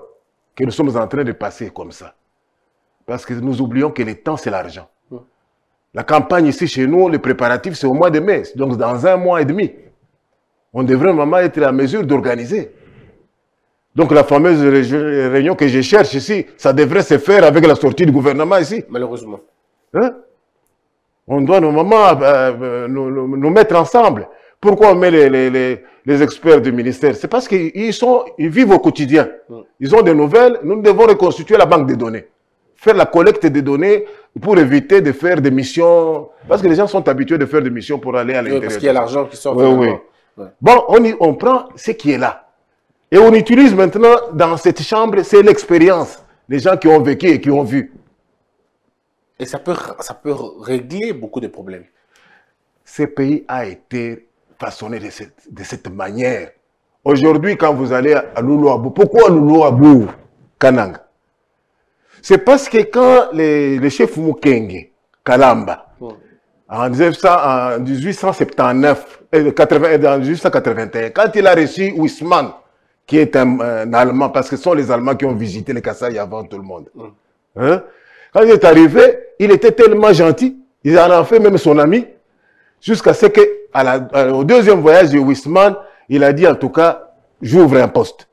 que nous sommes en train de passer comme ça. Parce que nous oublions que le temps, c'est l'argent. Hmm. La campagne ici chez nous, les préparatifs, c'est au mois de mai. Donc, dans un mois et demi, on devrait vraiment être à mesure d'organiser. Donc, la fameuse réunion que je cherche ici, ça devrait se faire avec la sortie du gouvernement ici. Malheureusement. Hein? On doit normalement euh, euh, nous, mettre ensemble. Pourquoi on met les, les experts du ministère. C'est parce qu'ils ils vivent au quotidien. Ils ont des nouvelles. Nous devons reconstituer la banque de données. Faire la collecte des données pour éviter de faire des missions. Parce que les gens sont habitués de faire des missions pour aller à l'intérieur. parce qu'il y a l'argent qui sort. Oui, oui. Bon, on, on prend ce qui est là. Et on utilise maintenant dans cette chambre, c'est l'expérience. Les gens qui ont vécu et qui ont vu. Et ça peut, ça peut régler beaucoup de problèmes. Ce pays a été façonné de cette, de cette manière. Aujourd'hui, quand vous allez à Loulouabou, pourquoi Loulouabou, Kananga C'est parce que quand le, les chef Mukenge, Kalamba, en, 1879, et 80, en 1881, euh, euh, quand il a reçu Wisman, qui est un, Allemand, parce que ce sont les Allemands qui ont visité les Kassai avant tout le monde. Hein? Quand il est arrivé, il était tellement gentil, il en a fait même son ami, jusqu'à ce que au deuxième voyage de Wisman, il a dit en tout cas, j'ouvre un poste.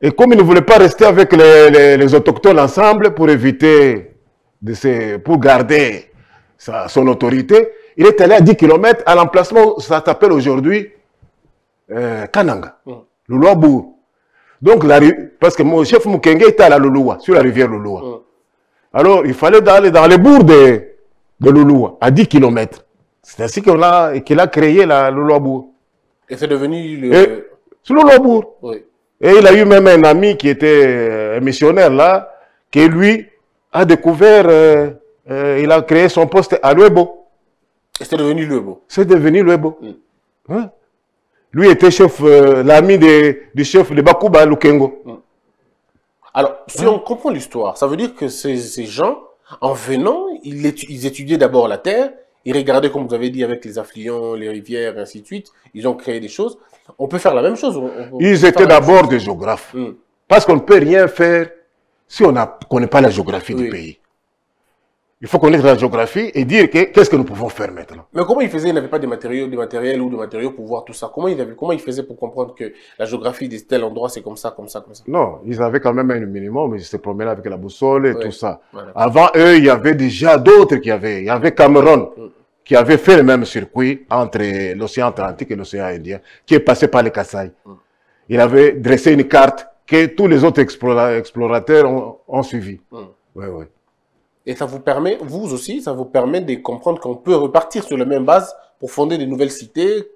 Et comme il ne voulait pas rester avec les, autochtones ensemble pour éviter, de se, pour garder son autorité, il est allé à 10 km à l'emplacement, ça s'appelle aujourd'hui euh, Kananga, Loulouabourg. Donc, la, parce que mon chef Mukenge était à la Louloua, sur la rivière Louloua. Alors, il fallait aller dans les bourgs de, de Louloua, à 10 km. C'est ainsi qu'il a, a, créé la, le Et c'est devenu le... Et, Et il a eu même un ami qui était euh, missionnaire là, qui lui a découvert, euh, euh, il a créé son poste à Luebo. Et c'est devenu Luebo. C'est devenu Luebo. Mm. Hein? Lui était chef, l'ami du chef de Bakuba, Lukengo. Mm. Alors, si hein? on comprend l'histoire, ça veut dire que ces, ces gens, en venant, ils étudiaient d'abord la terre, ils regardaient, comme vous avez dit, avec les affluents, les rivières, ainsi de suite. Ils ont créé des choses. On peut faire la même chose. Ils étaient d'abord des géographes. Hmm. Parce qu'on ne peut rien faire si on ne connaît pas la géographie du pays. Il faut connaître la géographie et dire qu'est-ce que nous pouvons faire maintenant. Mais comment il faisait Il n'avait pas de matériaux, de matériel ou de matériaux pour voir tout ça. Comment il, avait, comment il faisait pour comprendre que la géographie de tel endroit, c'est comme ça, comme ça, comme ça Non, ils avaient quand même un minimum. Ils se promenaient avec la boussole et tout ça. Avant eux, il y avait déjà d'autres qui avaient. Il y avait Cameroun. Mm. qui avait fait le même circuit entre l'océan Atlantique et l'océan Indien, qui est passé par les Kassai. Mm. Il avait dressé une carte que tous les autres explorateurs ont, ont suivi. Oui, mm. Ouais, ouais. Et ça vous permet, vous aussi, ça vous permet de comprendre qu'on peut repartir sur la même base pour fonder de nouvelles cités,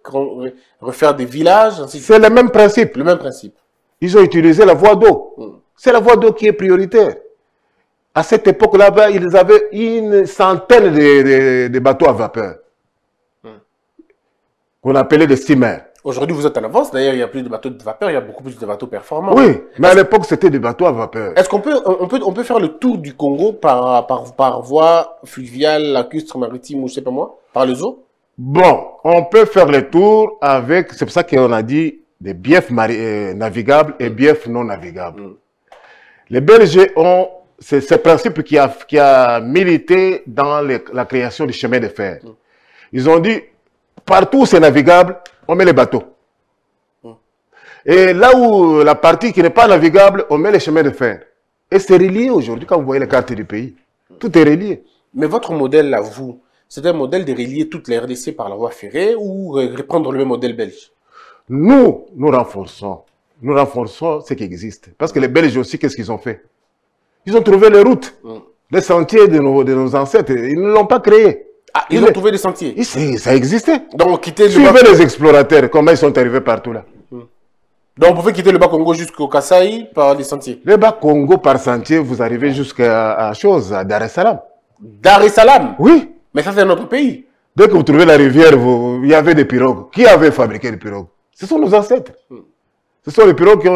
refaire des villages. C'est le même principe. Le même principe. Ils ont utilisé la voie d'eau. Mm. C'est la voie d'eau qui est prioritaire. À cette époque-là, ils avaient une centaine de, bateaux à vapeur. Mm. Qu'on appelait des steamers. Aujourd'hui, vous êtes à l'avance. D'ailleurs, il y a plus de bateaux de vapeur, il y a beaucoup plus de bateaux performants. Oui, mais à l'époque, c'était des bateaux à vapeur. Est-ce qu'on peut on, peut, on peut faire le tour du Congo par, par, par voie fluviale, lacustre, maritime ou je sais pas moi, par les eaux Bon, on peut faire le tour avec, c'est pour ça qu'on a dit des biefs euh, navigables et mm. biefs non navigables. Mm. Les Belges ont c'est ce principe qui a, qui a milité dans la création du chemin de fer. Mm. Ils ont dit, Partout où c'est navigable, on met les bateaux. Et là où la partie qui n'est pas navigable, on met les chemins de fer. Et c'est relié aujourd'hui quand vous voyez les cartes du pays. Tout est relié. Mais votre modèle, là, vous, c'est un modèle de relier toute la RDC par la voie ferrée ou reprendre le même modèle belge Nous, nous renforçons. Nous renforçons ce qui existe. Parce que les Belges aussi, qu'est-ce qu'ils ont fait Ils ont trouvé les routes, mm. les sentiers de de nos ancêtres. Ils ne l'ont pas créé. Ah, ils, ont trouvé des sentiers ça existait. Donc, on quittait le Suivez les explorateurs, comment ils sont arrivés partout là. Hmm. Donc, vous pouvez quitter le Bas-Congo jusqu'au Kassai par les sentiers Le Bas-Congo par sentier, vous arrivez jusqu'à chose, à Dar es Salaam. Dar es Salaam Oui. Mais ça, c'est un autre pays. Dès que vous trouvez la rivière, il y avait des pirogues. Qui avait fabriqué les pirogues Ce sont nos ancêtres. Hmm. Ce sont les pirogues qui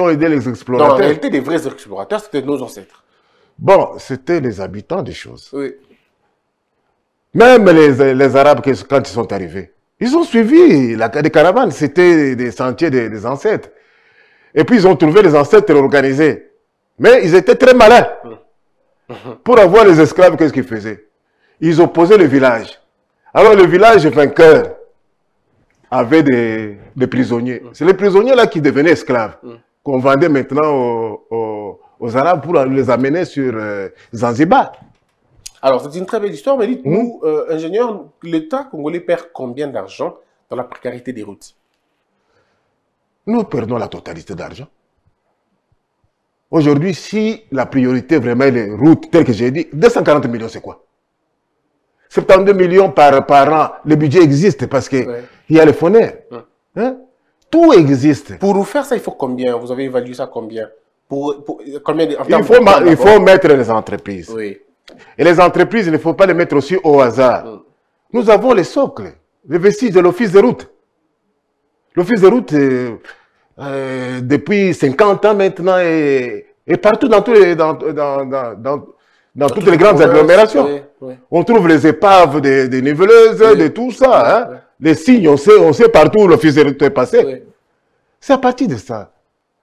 ont, aidé les explorateurs. Non, en réalité, des vrais explorateurs, c'était nos ancêtres. Bon, c'était les habitants des choses. Oui. Même les, Arabes, quand ils sont arrivés, ils ont suivi la, des caravanes. C'était des sentiers des, ancêtres. Et puis, ils ont trouvé les ancêtres organisés. Mais ils étaient très malins. Pour avoir les esclaves, qu'est-ce qu'ils faisaient Ils opposaient le village. Alors, le village vainqueur avait des, prisonniers. C'est les prisonniers-là qui devenaient esclaves, qu'on vendait maintenant aux, aux, Arabes pour les amener sur euh, Zanzibar. Alors, c'est une très belle histoire, mais dites-nous, mmh. euh, ingénieur, l'État congolais perd combien d'argent dans la précarité des routes Nous perdons la totalité d'argent. Aujourd'hui, si la priorité vraiment est les routes, tel que j'ai dit, 240 millions, c'est quoi 72 millions par, par an, le budget existe parce qu'il y a les fonds. Hein Tout existe. Pour vous faire ça, il faut combien Vous avez évalué ça combien pour, combien il, faut, il faut mettre les entreprises. Oui. Et les entreprises, il ne faut pas les mettre aussi au hasard. Mm. Nous avons les socles, les vestiges de l'office de route. L'office de route, euh, euh, depuis 50 ans maintenant, est partout dans, toutes les grandes agglomérations. On trouve les épaves des, niveleuses, de tout ça. Hein. Les signes, on sait, on sait partout où l'office de route est passé. C'est à partir de ça.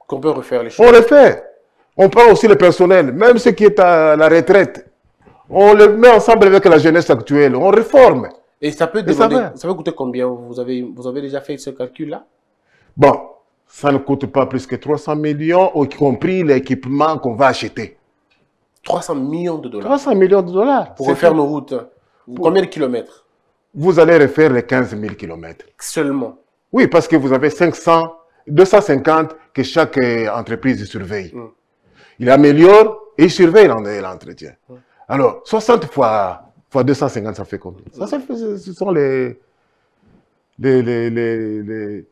Qu'on peut refaire les choses. On le fait. On prend aussi le personnel, même ceux qui sont à la retraite. On le met ensemble avec la jeunesse actuelle. On réforme. Et ça peut ça, coûter combien vous avez, vous avez déjà fait ce calcul-là Bon, ça ne coûte pas plus que 300 millions, y compris l'équipement qu'on va acheter. 300 millions de dollars 300 millions de dollars. Pour refaire nos routes. Combien de kilomètres Vous allez refaire les 15 000 kilomètres. Seulement Oui, parce que vous avez 500, 250 que chaque euh, entreprise surveille. Hum. Il améliore et il surveille l'entretien. Hum. Alors, 60 fois, fois 250, ça fait combien ça, Ce sont les les, les, les,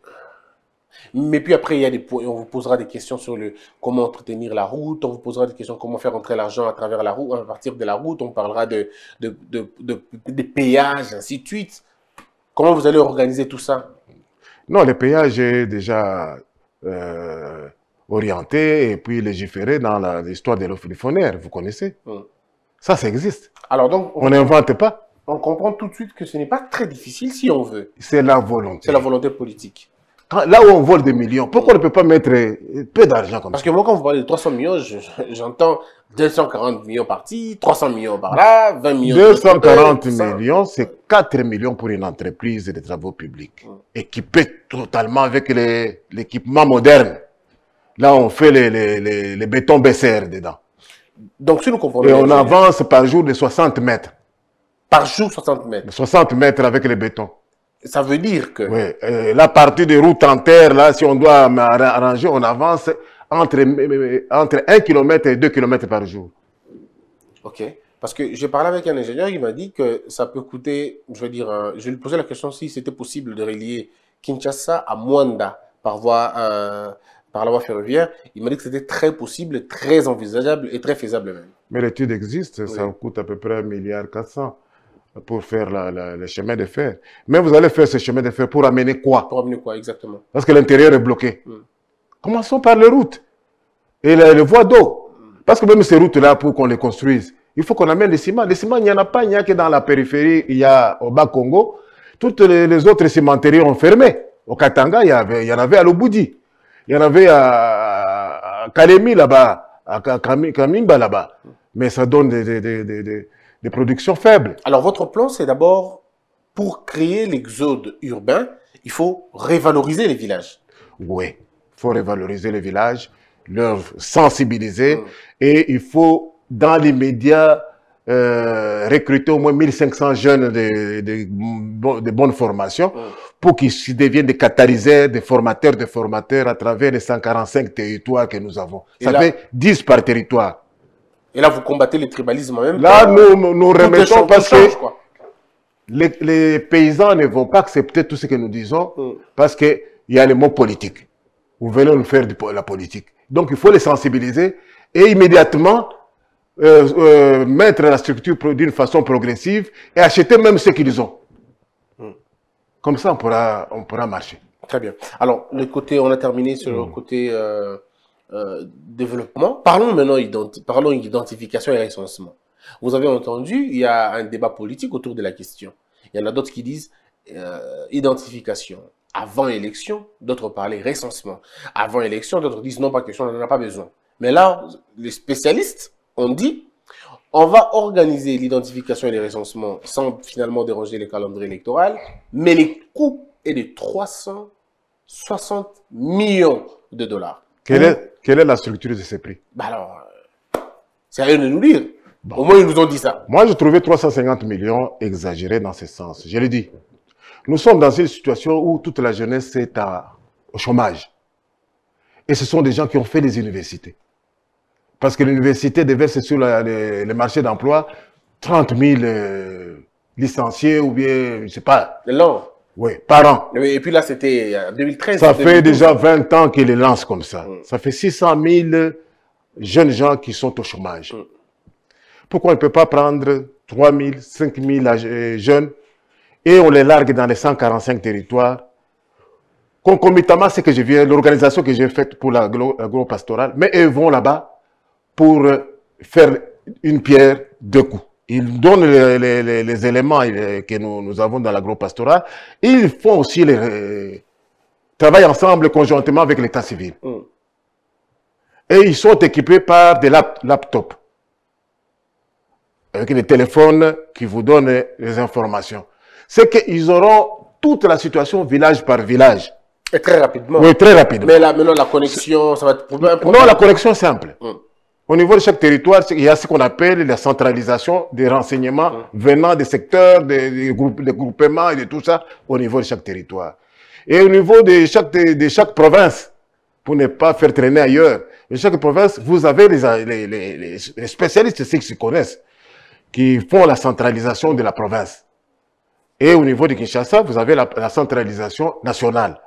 Mais puis après, il y a des, on vous posera des questions sur le, comment entretenir la route, on vous posera des questions comment faire entrer l'argent à travers la route, à partir de la route, on parlera de, de, de, de, des péages, ainsi de suite. Comment vous allez organiser tout ça Non, les péages déjà euh, orienté et puis légiféré dans l'histoire de l'ophiliphonaire, vous connaissez hum. Ça, ça existe. Alors donc, on n'invente pas. On comprend tout de suite que ce n'est pas très difficile si on veut. C'est la volonté. C'est la volonté politique. là où on vole des millions, pourquoi on ne peut pas mettre euh, peu d'argent comme Parce ça Parce que moi, quand vous parlez de 300 millions, j'entends 240 millions par 300 millions par là, 20 millions... 240 millions, c'est 4 millions pour une entreprise de travaux publics, mm. équipée totalement avec l'équipement moderne. Là, on fait les, les, les, les bétons dedans. Donc, si nous comprenons... Et on avance par jour de 60 mètres. Par jour, 60 mètres 60 mètres avec le béton. Ça veut dire que... Oui, euh, la partie de route en terre, là, si on doit arranger, on avance entre, entre 1 km et 2 km par jour. OK. Parce que j'ai parlé avec un ingénieur, il m'a dit que ça peut coûter, je veux dire, euh, je lui posais la question si c'était possible de relier Kinshasa à Mwanda par voie euh, par la voie ferroviaire, il m'a dit que c'était très possible, très envisageable et très faisable même. Mais l'étude existe, ça coûte à peu près 1,4 milliard pour faire le chemin de fer. Mais vous allez faire ce chemin de fer pour amener quoi Pour amener quoi, exactement. Parce que l'intérieur est bloqué. Mm. Commençons par les routes et les, voies d'eau. Parce que même ces routes-là, pour qu'on les construise, il faut qu'on amène les ciments. Les ciments, il n'y en a pas, il n'y a que dans la périphérie, il y a au Bas-Congo. Toutes les, autres cimenteries ont fermé. Au Katanga, il y, il y en avait à Loboudi. Il y en avait à, Kalemi là-bas, à Kamimba là-bas. Mais ça donne des, productions faibles. Alors votre plan, c'est d'abord, pour créer l'exode urbain, il faut révaloriser les villages. Oui, il faut révaloriser les villages, leur sensibiliser, mmh. et il faut, dans les médias, euh, recruter au moins 1500 jeunes de, bonne formation, mmh pour qu'ils deviennent des catalyseurs, des formateurs, des formateurs à travers les 145 territoires que nous avons. Ça fait 10 par territoire. Et là, vous combattez le tribalisme même Là, euh, nous, nous remettons parce que Les, paysans ne vont pas accepter tout ce que nous disons mm. parce qu'il y a les mots politiques. Vous venez nous faire de la politique. Donc, il faut les sensibiliser et immédiatement euh, euh, mettre la structure d'une façon progressive et acheter même ce qu'ils ont. Comme ça, on pourra, on pourra marcher. Très bien. Alors, le côté, on a terminé sur le hmm. côté euh, euh, développement. Parlons maintenant identi parlons identification et recensement. Vous avez entendu, il y a un débat politique autour de la question. Il y en a d'autres qui disent euh, identification avant élection, d'autres parlaient recensement avant élection, d'autres disent non, pas question, on n'en a pas besoin. Mais là, les spécialistes ont dit on va organiser l'identification et les recensements sans finalement déranger les calendriers électoraux, mais les coûts est de 360 millions de dollars. Hein? Quelle, est, la structure de ces prix bah Alors, euh, c'est à de nous dire. Au moins, ils nous ont dit ça. Moi, je trouvais 350 millions exagérés dans ce sens. Je l'ai dit. Nous sommes dans une situation où toute la jeunesse est au chômage. Et ce sont des gens qui ont fait des universités. Parce que l'université devait sur le les, marchés d'emploi 30 000 euh, licenciés ou bien, je ne sais pas. Le Oui, par an. Et puis là, c'était en euh, 2013. Ça fait déjà 20 ans qu'ils les lancent comme ça. Mm. Ça fait 600 000 jeunes gens qui sont au chômage. Mm. Pourquoi on ne peut pas prendre 3 000, 5 000 jeunes et on les largue dans les 145 territoires Concomitamment, c'est que je viens, l'organisation que j'ai faite pour l'agro-pastorale, mais ils vont là-bas pour faire une pierre deux coups. Ils donnent les, éléments euh, que nous, avons dans l'agro-pastoral. Ils font aussi les... Euh, travaillent ensemble conjointement avec l'État civil. Mm. Et ils sont équipés par des laptops. Avec des téléphones qui vous donnent les informations. C'est qu'ils auront toute la situation village par village. Et très rapidement. Oui, très rapidement. Mais là, maintenant, la connexion, ça va être... Non, la connexion simple. Mm. Au niveau de chaque territoire, il y a ce qu'on appelle la centralisation des renseignements hum. venant des secteurs, des, groupes, groupements et de tout ça au niveau de chaque territoire. Et au niveau de chaque, province, pour ne pas faire traîner ailleurs, de chaque province, vous avez les, les, spécialistes, ceux qui se connaissent, qui font la centralisation de la province. Et au niveau de Kinshasa, vous avez la centralisation nationale.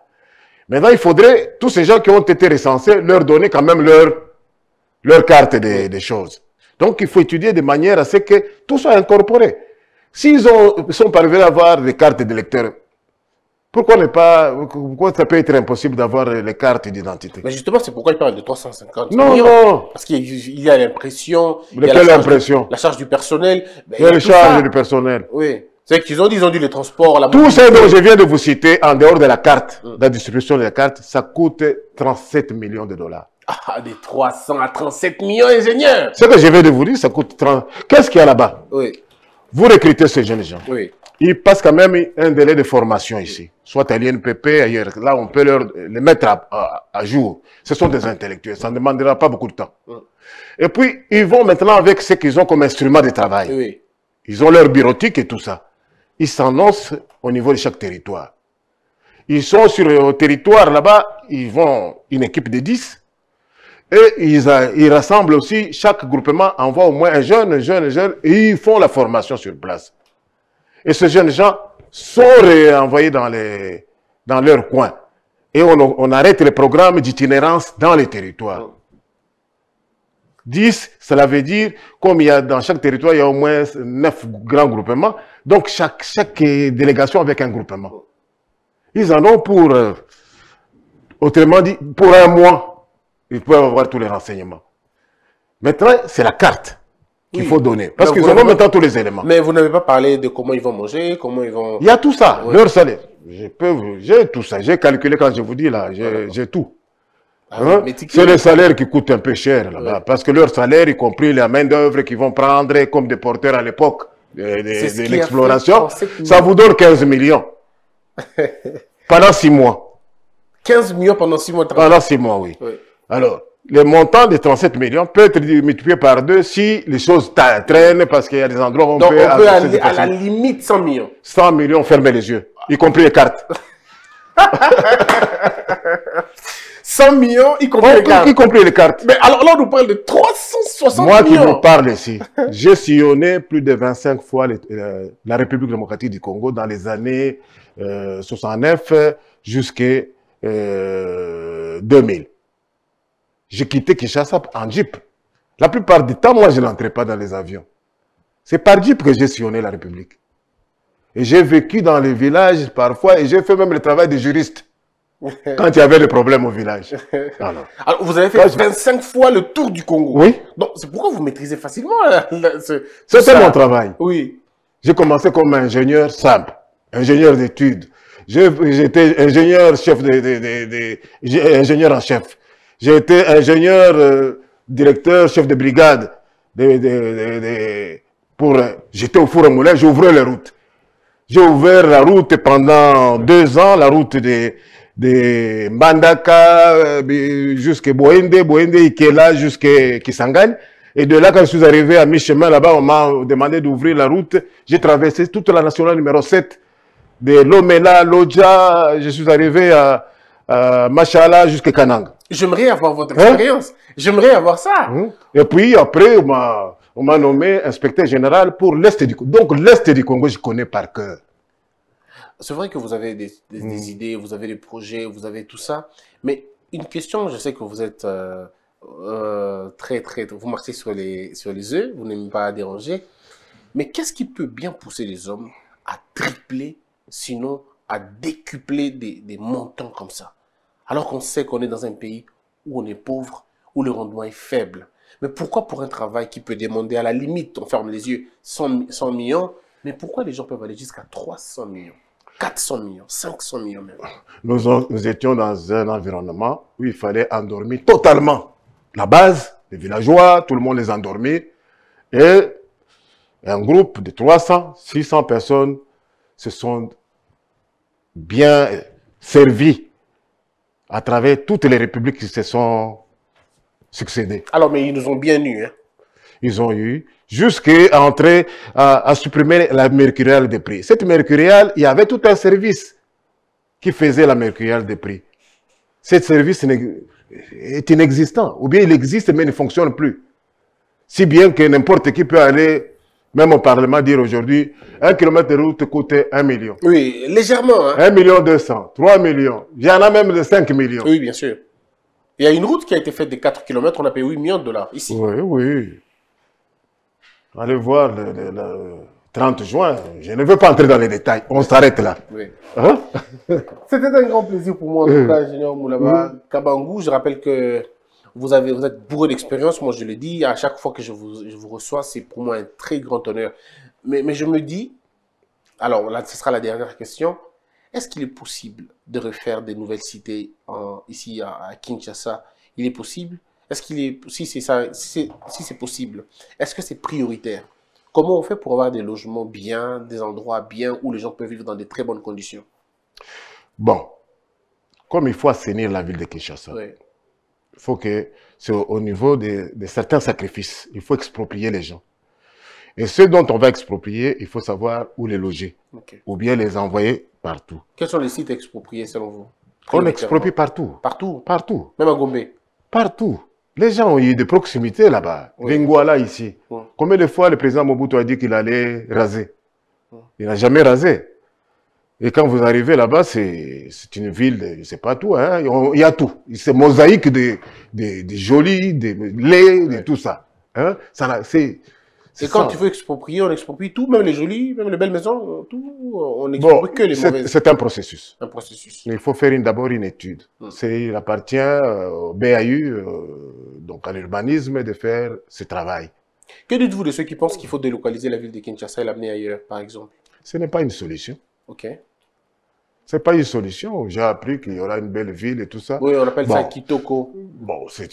Maintenant, il faudrait, tous ces gens qui ont été recensés, leur donner quand même leur leur carte des, choses. Donc, il faut étudier de manière à ce que tout soit incorporé. S'ils sont parvenus à avoir des cartes d'électeurs, pourquoi, ne pas, pourquoi ça peut être impossible d'avoir les cartes d'identité Mais justement, c'est pourquoi ils parlent de 350 non, millions. Non, Parce qu'il y a l'impression... y La charge du personnel. Ben, la charge du personnel. Oui. C'est qu'ils ont dit, ils ont dit les transports, la Tout ce dont je viens de vous citer, en dehors de la carte, mm. la distribution de la carte, ça coûte 37 millions de dollars. Ah, des 300 à 37 millions, d'ingénieurs Ce que je vais de vous dire, ça coûte 30. Qu'est-ce qu'il y a là-bas Vous recrutez ces jeunes gens. Oui. Ils passent quand même un délai de formation ici. Soit à l'INPP, ailleurs. Là, on peut leur, les mettre à, jour. Ce sont des intellectuels. Ça ne demandera pas beaucoup de temps. Mm. Et puis, ils vont maintenant avec ce qu'ils ont comme instrument de travail. Ils ont leur bureautique et tout ça. Ils s'annoncent au niveau de chaque territoire. Ils sont sur le territoire là-bas, ils vont une équipe de 10 et ils, rassemblent aussi, chaque groupement envoie au moins un jeune, un jeune, un jeune, et ils font la formation sur place. Et ces jeunes gens sont envoyés dans, les, dans leur coin. Et on, arrête les programmes d'itinérance dans les territoires. 10, cela veut dire, comme il y a dans chaque territoire, il y a au moins 9 grands groupements, donc chaque délégation avec un groupement. Ils en ont pour, euh, autrement dit, pour un mois ils peuvent avoir tous les renseignements. Maintenant, c'est la carte qu'il faut donner. Parce qu'ils ont maintenant tous les éléments. Mais vous n'avez pas parlé de comment ils vont manger, comment ils vont... Il y a tout ça, leur salaire. J'ai tout ça. J'ai calculé quand je vous dis là, j'ai tout. Ah hein? C'est le salaire qui coûte un peu cher là-bas. Parce que leur salaire, y compris la main-d'œuvre qu'ils vont prendre comme des porteurs à l'époque de, l'exploration, ça vous donne 15 [laughs] millions. pendant 6 mois. 15 millions pendant 6 mois de Pendant 6 mois, oui. oui. Alors, le montant de 37 millions peut être multiplié par deux si les choses traînent parce qu'il y a des endroits où on Donc on peut aller à la limite 100 millions. 100 millions, fermez les yeux, y compris les cartes. 100 [laughs] millions, y compris, les cartes. compris les cartes. Mais alors là, on nous parle de 360 millions. Moi qui vous parle ici, j'ai sillonné plus de 25 fois euh, la République démocratique du Congo dans les années 69 euh, jusqu'à 2000. Euh, j'ai quitté Kinshasa en jeep. La plupart du temps, moi, je n'entrais pas dans les avions. C'est par jeep que j'ai sillonné la République. Et j'ai vécu dans les villages parfois, et j'ai fait même le travail de juriste. [laughs] quand il y avait des problèmes au village. [laughs] Alors, vous avez fait 25 fois le tour du Congo. Oui. Donc, c'est pourquoi vous maîtrisez facilement euh, C'était mon travail. Oui. J'ai commencé comme ingénieur simple, ingénieur d'études. J'étais ingénieur chef ingénieur en chef. J'ai été ingénieur, euh, directeur, chef de brigade. pour, euh, j'étais au four à moulin, j'ouvrais les routes. J'ai ouvert la route pendant deux ans, la route de, de Mbandaka euh, jusqu'à Boende, Boende, Ikela, jusqu'à Kisangani. Et de là, quand je suis arrivé à mi-chemin là-bas, on m'a demandé d'ouvrir la route. J'ai traversé toute la nationale numéro 7, de Lomela, Lodja, je suis arrivé à, Machala jusqu'à Kanang. J'aimerais avoir votre hein? expérience. J'aimerais avoir ça. Hein? Et puis après, on m'a nommé inspecteur général pour l'Est du Congo. Donc l'Est du Congo, je connais par cœur. C'est vrai que vous avez des, hmm. idées, vous avez des projets, vous avez tout ça. Mais une question, je sais que vous êtes euh, euh, très, très, Vous marchez sur les, sur les œufs, vous n'aimez pas déranger. Mais qu'est-ce qui peut bien pousser les hommes à tripler, sinon à décupler des montants comme ça alors qu'on sait qu'on est dans un pays où on est pauvre, où le rendement est faible. Mais pourquoi pour un travail qui peut demander à la limite, on ferme les yeux, 100, millions, mais pourquoi les gens peuvent aller jusqu'à 300 millions 400 millions, 500 millions même. Nous, étions dans un environnement où il fallait endormir totalement la base, les villageois, tout le monde les endormit. Et un groupe de 300, 600 personnes se sont bien servis à travers toutes les républiques qui se sont succédées. Alors, mais ils nous ont bien eu. Hein? Ils ont eu, jusqu'à entrer, à, supprimer la mercuriale des prix. Cette mercuriale, il y avait tout un service qui faisait la mercuriale des prix. Cet service est inexistant, ou bien il existe mais il ne fonctionne plus. Si bien que n'importe qui peut aller même au Parlement, dire aujourd'hui, un kilomètre de route coûtait un million. Oui, légèrement. Hein. Un million deux cents, trois millions. Il y en a même de 5 millions. Oui, bien sûr. Il y a une route qui a été faite de quatre kilomètres. on a payé 8 millions de dollars ici. Oui, oui. Allez voir le, 30 juin. Je ne veux pas entrer dans les détails. On s'arrête là. Hein? C'était un grand plaisir pour moi, en tout euh. cas, Général Kabangou, je rappelle que vous, avez, vous êtes bourré d'expérience, moi je le dis, à chaque fois que je vous, reçois, c'est pour moi un très grand honneur. Mais, je me dis, alors là, ce sera la dernière question, est-ce qu'il est possible de refaire des nouvelles cités ici à, Kinshasa Il est possible Est-ce qu'il est, si c'est ça, si c'est possible, est-ce que c'est prioritaire Comment on fait pour avoir des logements bien, des endroits bien où les gens peuvent vivre dans de très bonnes conditions Bon, comme il faut assainir la ville de Kinshasa, oui. Il faut que, c'est au niveau de, certains sacrifices. Il faut exproprier les gens. Et ceux dont on va exproprier, il faut savoir où les loger. Ou bien les envoyer partout. Quels sont les sites expropriés selon vous On exproprie partout. Partout Partout. Même à Gombe Partout. Les gens ont eu des proximités là-bas. Oui. ici. Combien de fois le président Mobutu a dit qu'il allait raser Il n'a jamais rasé. Et quand vous arrivez là-bas, c'est une ville, c'est pas tout, hein, il y a tout. C'est mosaïque de des, de jolis, des laits, de tout ça. Hein. ça c'est... quand tu veux exproprier, on exproprie tout, même les jolies, même les belles maisons, tout, on n'exproprie que les mauvaises. C'est un processus. Un processus. Mais il faut faire d'abord une étude. Hmm. C'est Il appartient euh, au BAU, euh, donc à l'urbanisme, de faire ce travail. Que dites-vous de ceux qui pensent qu'il faut délocaliser la ville de Kinshasa et l'amener ailleurs, par exemple Ce n'est pas une solution. OK. C'est pas une solution. J'ai appris qu'il y aura une belle ville et tout ça. Oui, on appelle ça Kitoko. Bon, c'est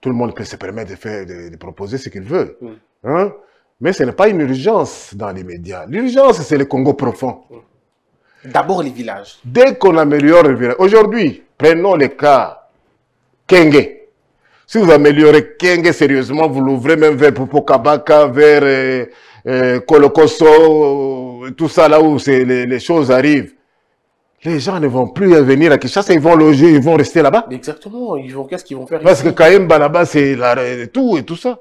Tout le monde peut se permettre de, faire, de, proposer ce qu'il veut. Hein? Mais ce n'est pas une urgence dans les médias. L'urgence, c'est le Congo profond. D'abord les villages. Dès qu'on améliore les villages. Aujourd'hui, prenons le cas Kenge. Si vous améliorez Kenge sérieusement, vous l'ouvrez même vers Popokabaka, vers... Euh, Colocoso, euh, tout ça là où les, les, choses arrivent, les gens ne vont plus venir à Kinshasa, ils vont loger, ils vont rester là-bas. Exactement, qu'est-ce qu'ils vont faire Parce que que même, là-bas, c'est tout et tout ça.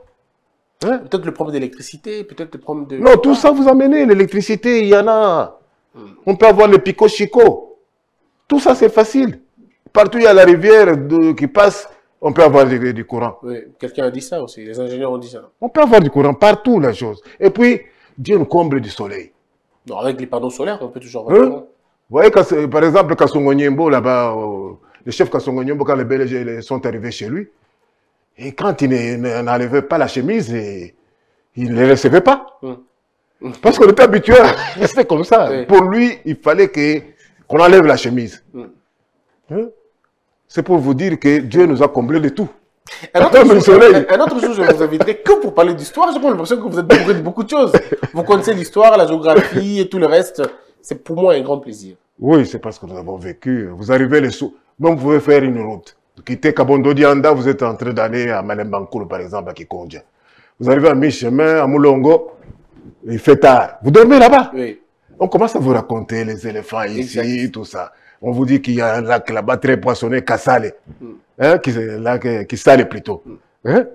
Hein? Peut-être le problème d'électricité, peut-être le problème de... Non, tout ça vous amenez, l'électricité, il y en a. Hmm. On peut avoir le pico-chico. Tout ça, c'est facile. Partout, il y a la rivière de, qui passe on peut avoir du, courant. Oui, quelqu'un a dit ça aussi, les ingénieurs ont dit ça. On peut avoir du courant partout, la chose. Et puis, Dieu nous comble du soleil. Non, avec les panneaux solaires, on peut toujours avoir. Hein? courant. Vous voyez, par exemple, là-bas, euh, le chef Kassongonyembo, quand les Belges sont arrivés chez lui, et quand il n'enlevait pas la chemise, il ne les recevait pas. Hum. Parce qu'on était habitué à rester comme ça. Pour lui, il fallait qu'on enlève la chemise. Hum. Hein? c'est pour vous dire que Dieu nous a comblé de tout. Un autre, jour, je vous inviterai que pour parler d'histoire. J'ai l'impression que vous êtes bourré de beaucoup de choses. Vous connaissez l'histoire, la géographie et tout le reste. C'est pour moi un grand plaisir. Oui, c'est parce que nous avons vécu. Vous arrivez les sous. donc vous pouvez faire une route. Vous quittez Kabondo Dianda, vous êtes en train d'aller à Malembankour, par exemple, à Kikondja. Vous arrivez à mi-chemin, à Moulongo, il fait tard. Vous dormez là-bas. Oui. On commence à vous raconter les éléphants ici, tout ça on vous dit qu'il y a un lac là-bas très poissonné, mm. Hein, qui, euh, qui sale plutôt. Mm. Hein?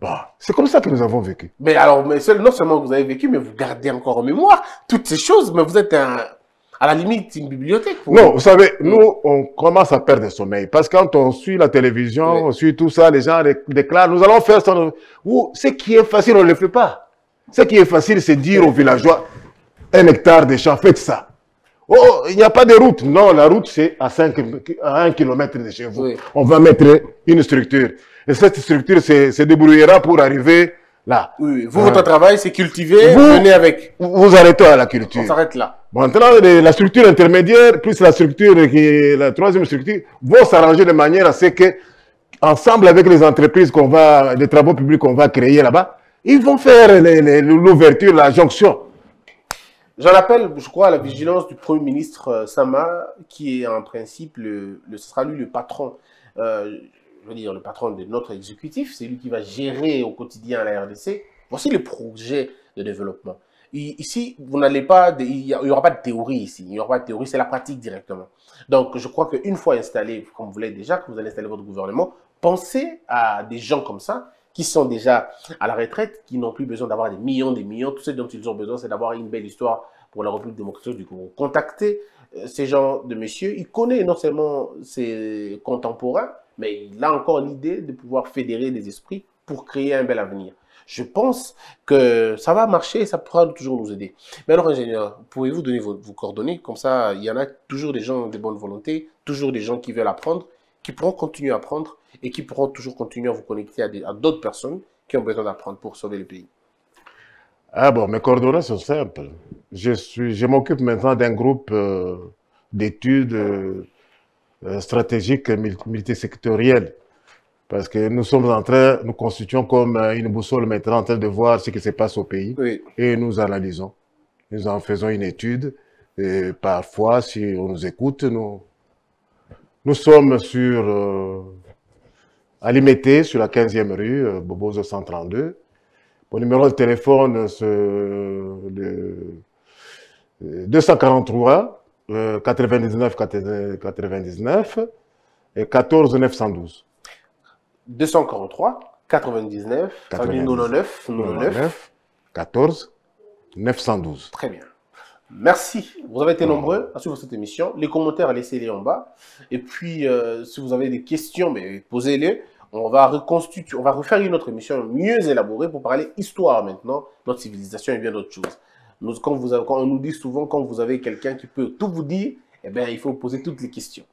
Bah, c'est comme ça que nous avons vécu. Mais alors, mais non seulement vous avez vécu, mais vous gardez encore en mémoire toutes ces choses, mais vous êtes à la limite une bibliothèque. Non, vous savez, nous, on commence à perdre le sommeil. Parce que quand on suit la télévision, on suit tout ça, les gens déclarent, nous allons faire ça. Ou ce qui est facile, on ne le fait pas. Ce qui est facile, c'est dire aux villageois, un hectare de champs, faites ça. Oh, oh, il n'y a pas de route. Non, la route, c'est à, 5, à 1 km de chez vous. On va mettre une structure. Et cette structure se débrouillera pour arriver là. Oui, vous, hein. votre travail, c'est cultiver, vous, venez avec. Vous arrêtez à la culture. On s'arrête là. Maintenant, la structure intermédiaire, plus la structure qui est la troisième structure, vont s'arranger de manière à ce que, ensemble avec les entreprises qu'on va, les travaux publics qu'on va créer là-bas, ils vont faire l'ouverture, la jonction J'en appelle, je crois, à la vigilance du Premier ministre euh, Sama, qui est en principe, le, ce sera lui le patron, euh, je veux dire, le patron de notre exécutif, c'est lui qui va gérer au quotidien la RDC. Voici le projet de développement. Ici, vous n'allez pas, il n'y aura pas de théorie ici. Il n'y aura pas de théorie, c'est la pratique directement. Donc, je crois qu'une fois installé, comme vous l'avez déjà, que vous allez installer votre gouvernement, pensez à des gens comme ça qui sont déjà à la retraite, qui n'ont plus besoin d'avoir des millions, des millions. Tout ce dont ils ont besoin, c'est d'avoir une belle histoire pour la République démocratique du Congo. Contacter euh, ces gens de messieurs, Il connaît non seulement ses contemporains, mais il a encore l'idée de pouvoir fédérer les esprits pour créer un bel avenir. Je pense que ça va marcher et ça pourra toujours nous aider. Mais alors, ingénieur, pouvez-vous donner vos, vos coordonnées Comme ça, il y en a toujours des gens de bonne volonté, toujours des gens qui veulent apprendre qui pourront continuer à apprendre et qui pourront toujours continuer à vous connecter à d'autres personnes qui ont besoin d'apprendre pour sauver le pays. Ah bon, mes coordonnées sont simples. Je, suis, je m'occupe maintenant d'un groupe euh, d'études euh, euh, stratégiques multisectorielles. Parce que nous sommes en train, nous constituons comme une boussole maintenant en train de voir ce qui se passe au pays. Et nous analysons. Nous en faisons une étude. Et parfois, si on nous écoute, nous, nous sommes sur à euh, sur la 15e rue, euh, 132. Mon numéro de téléphone, c'est 243 99 99 et 14 912. 243 99 99 99 14 912. Très bien. Merci. Vous avez été nombreux à suivre cette émission. Les commentaires, laissez-les en bas. Et puis, euh, si vous avez des questions, posez-les. On va reconstituer, on va refaire une autre émission mieux élaborée pour parler histoire maintenant, notre civilisation et bien d'autres choses. Nous, quand, vous on nous dit souvent, quand vous avez quelqu'un qui peut tout vous dire, eh bien, il faut poser toutes les questions.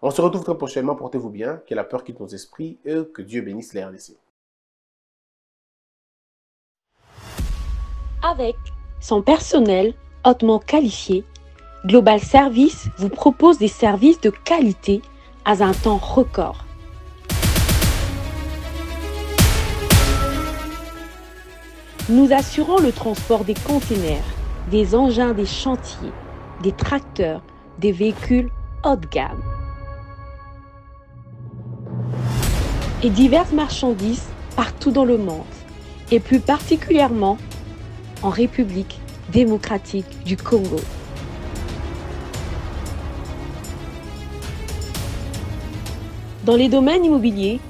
On se retrouve très prochainement. Portez-vous bien. Que la peur quitte nos esprits et que Dieu bénisse les RDC. Avec son personnel hautement qualifié, Global Service vous propose des services de qualité à un temps record. Nous assurons le transport des containers, des engins des chantiers, des tracteurs, des véhicules haut de gamme et diverses marchandises partout dans le monde, et plus particulièrement en République démocratique du Congo. Dans les domaines immobiliers,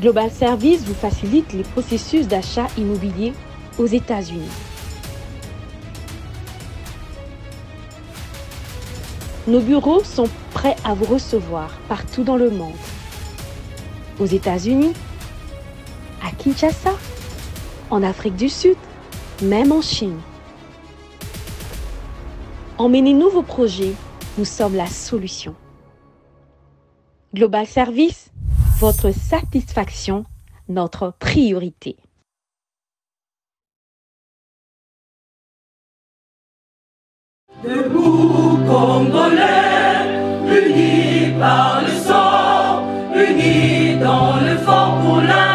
Global Service vous facilite les processus d'achat immobilier aux États-Unis. Nos bureaux sont prêts à vous recevoir partout dans le monde. Aux États-Unis, à Kinshasa, en Afrique du Sud, même en Chine. Emmenez-nous vos projets, nous sommes la solution. Global Service, votre satisfaction, notre priorité. Debout, Congolais, unis par le sang, unis dans le fort pour la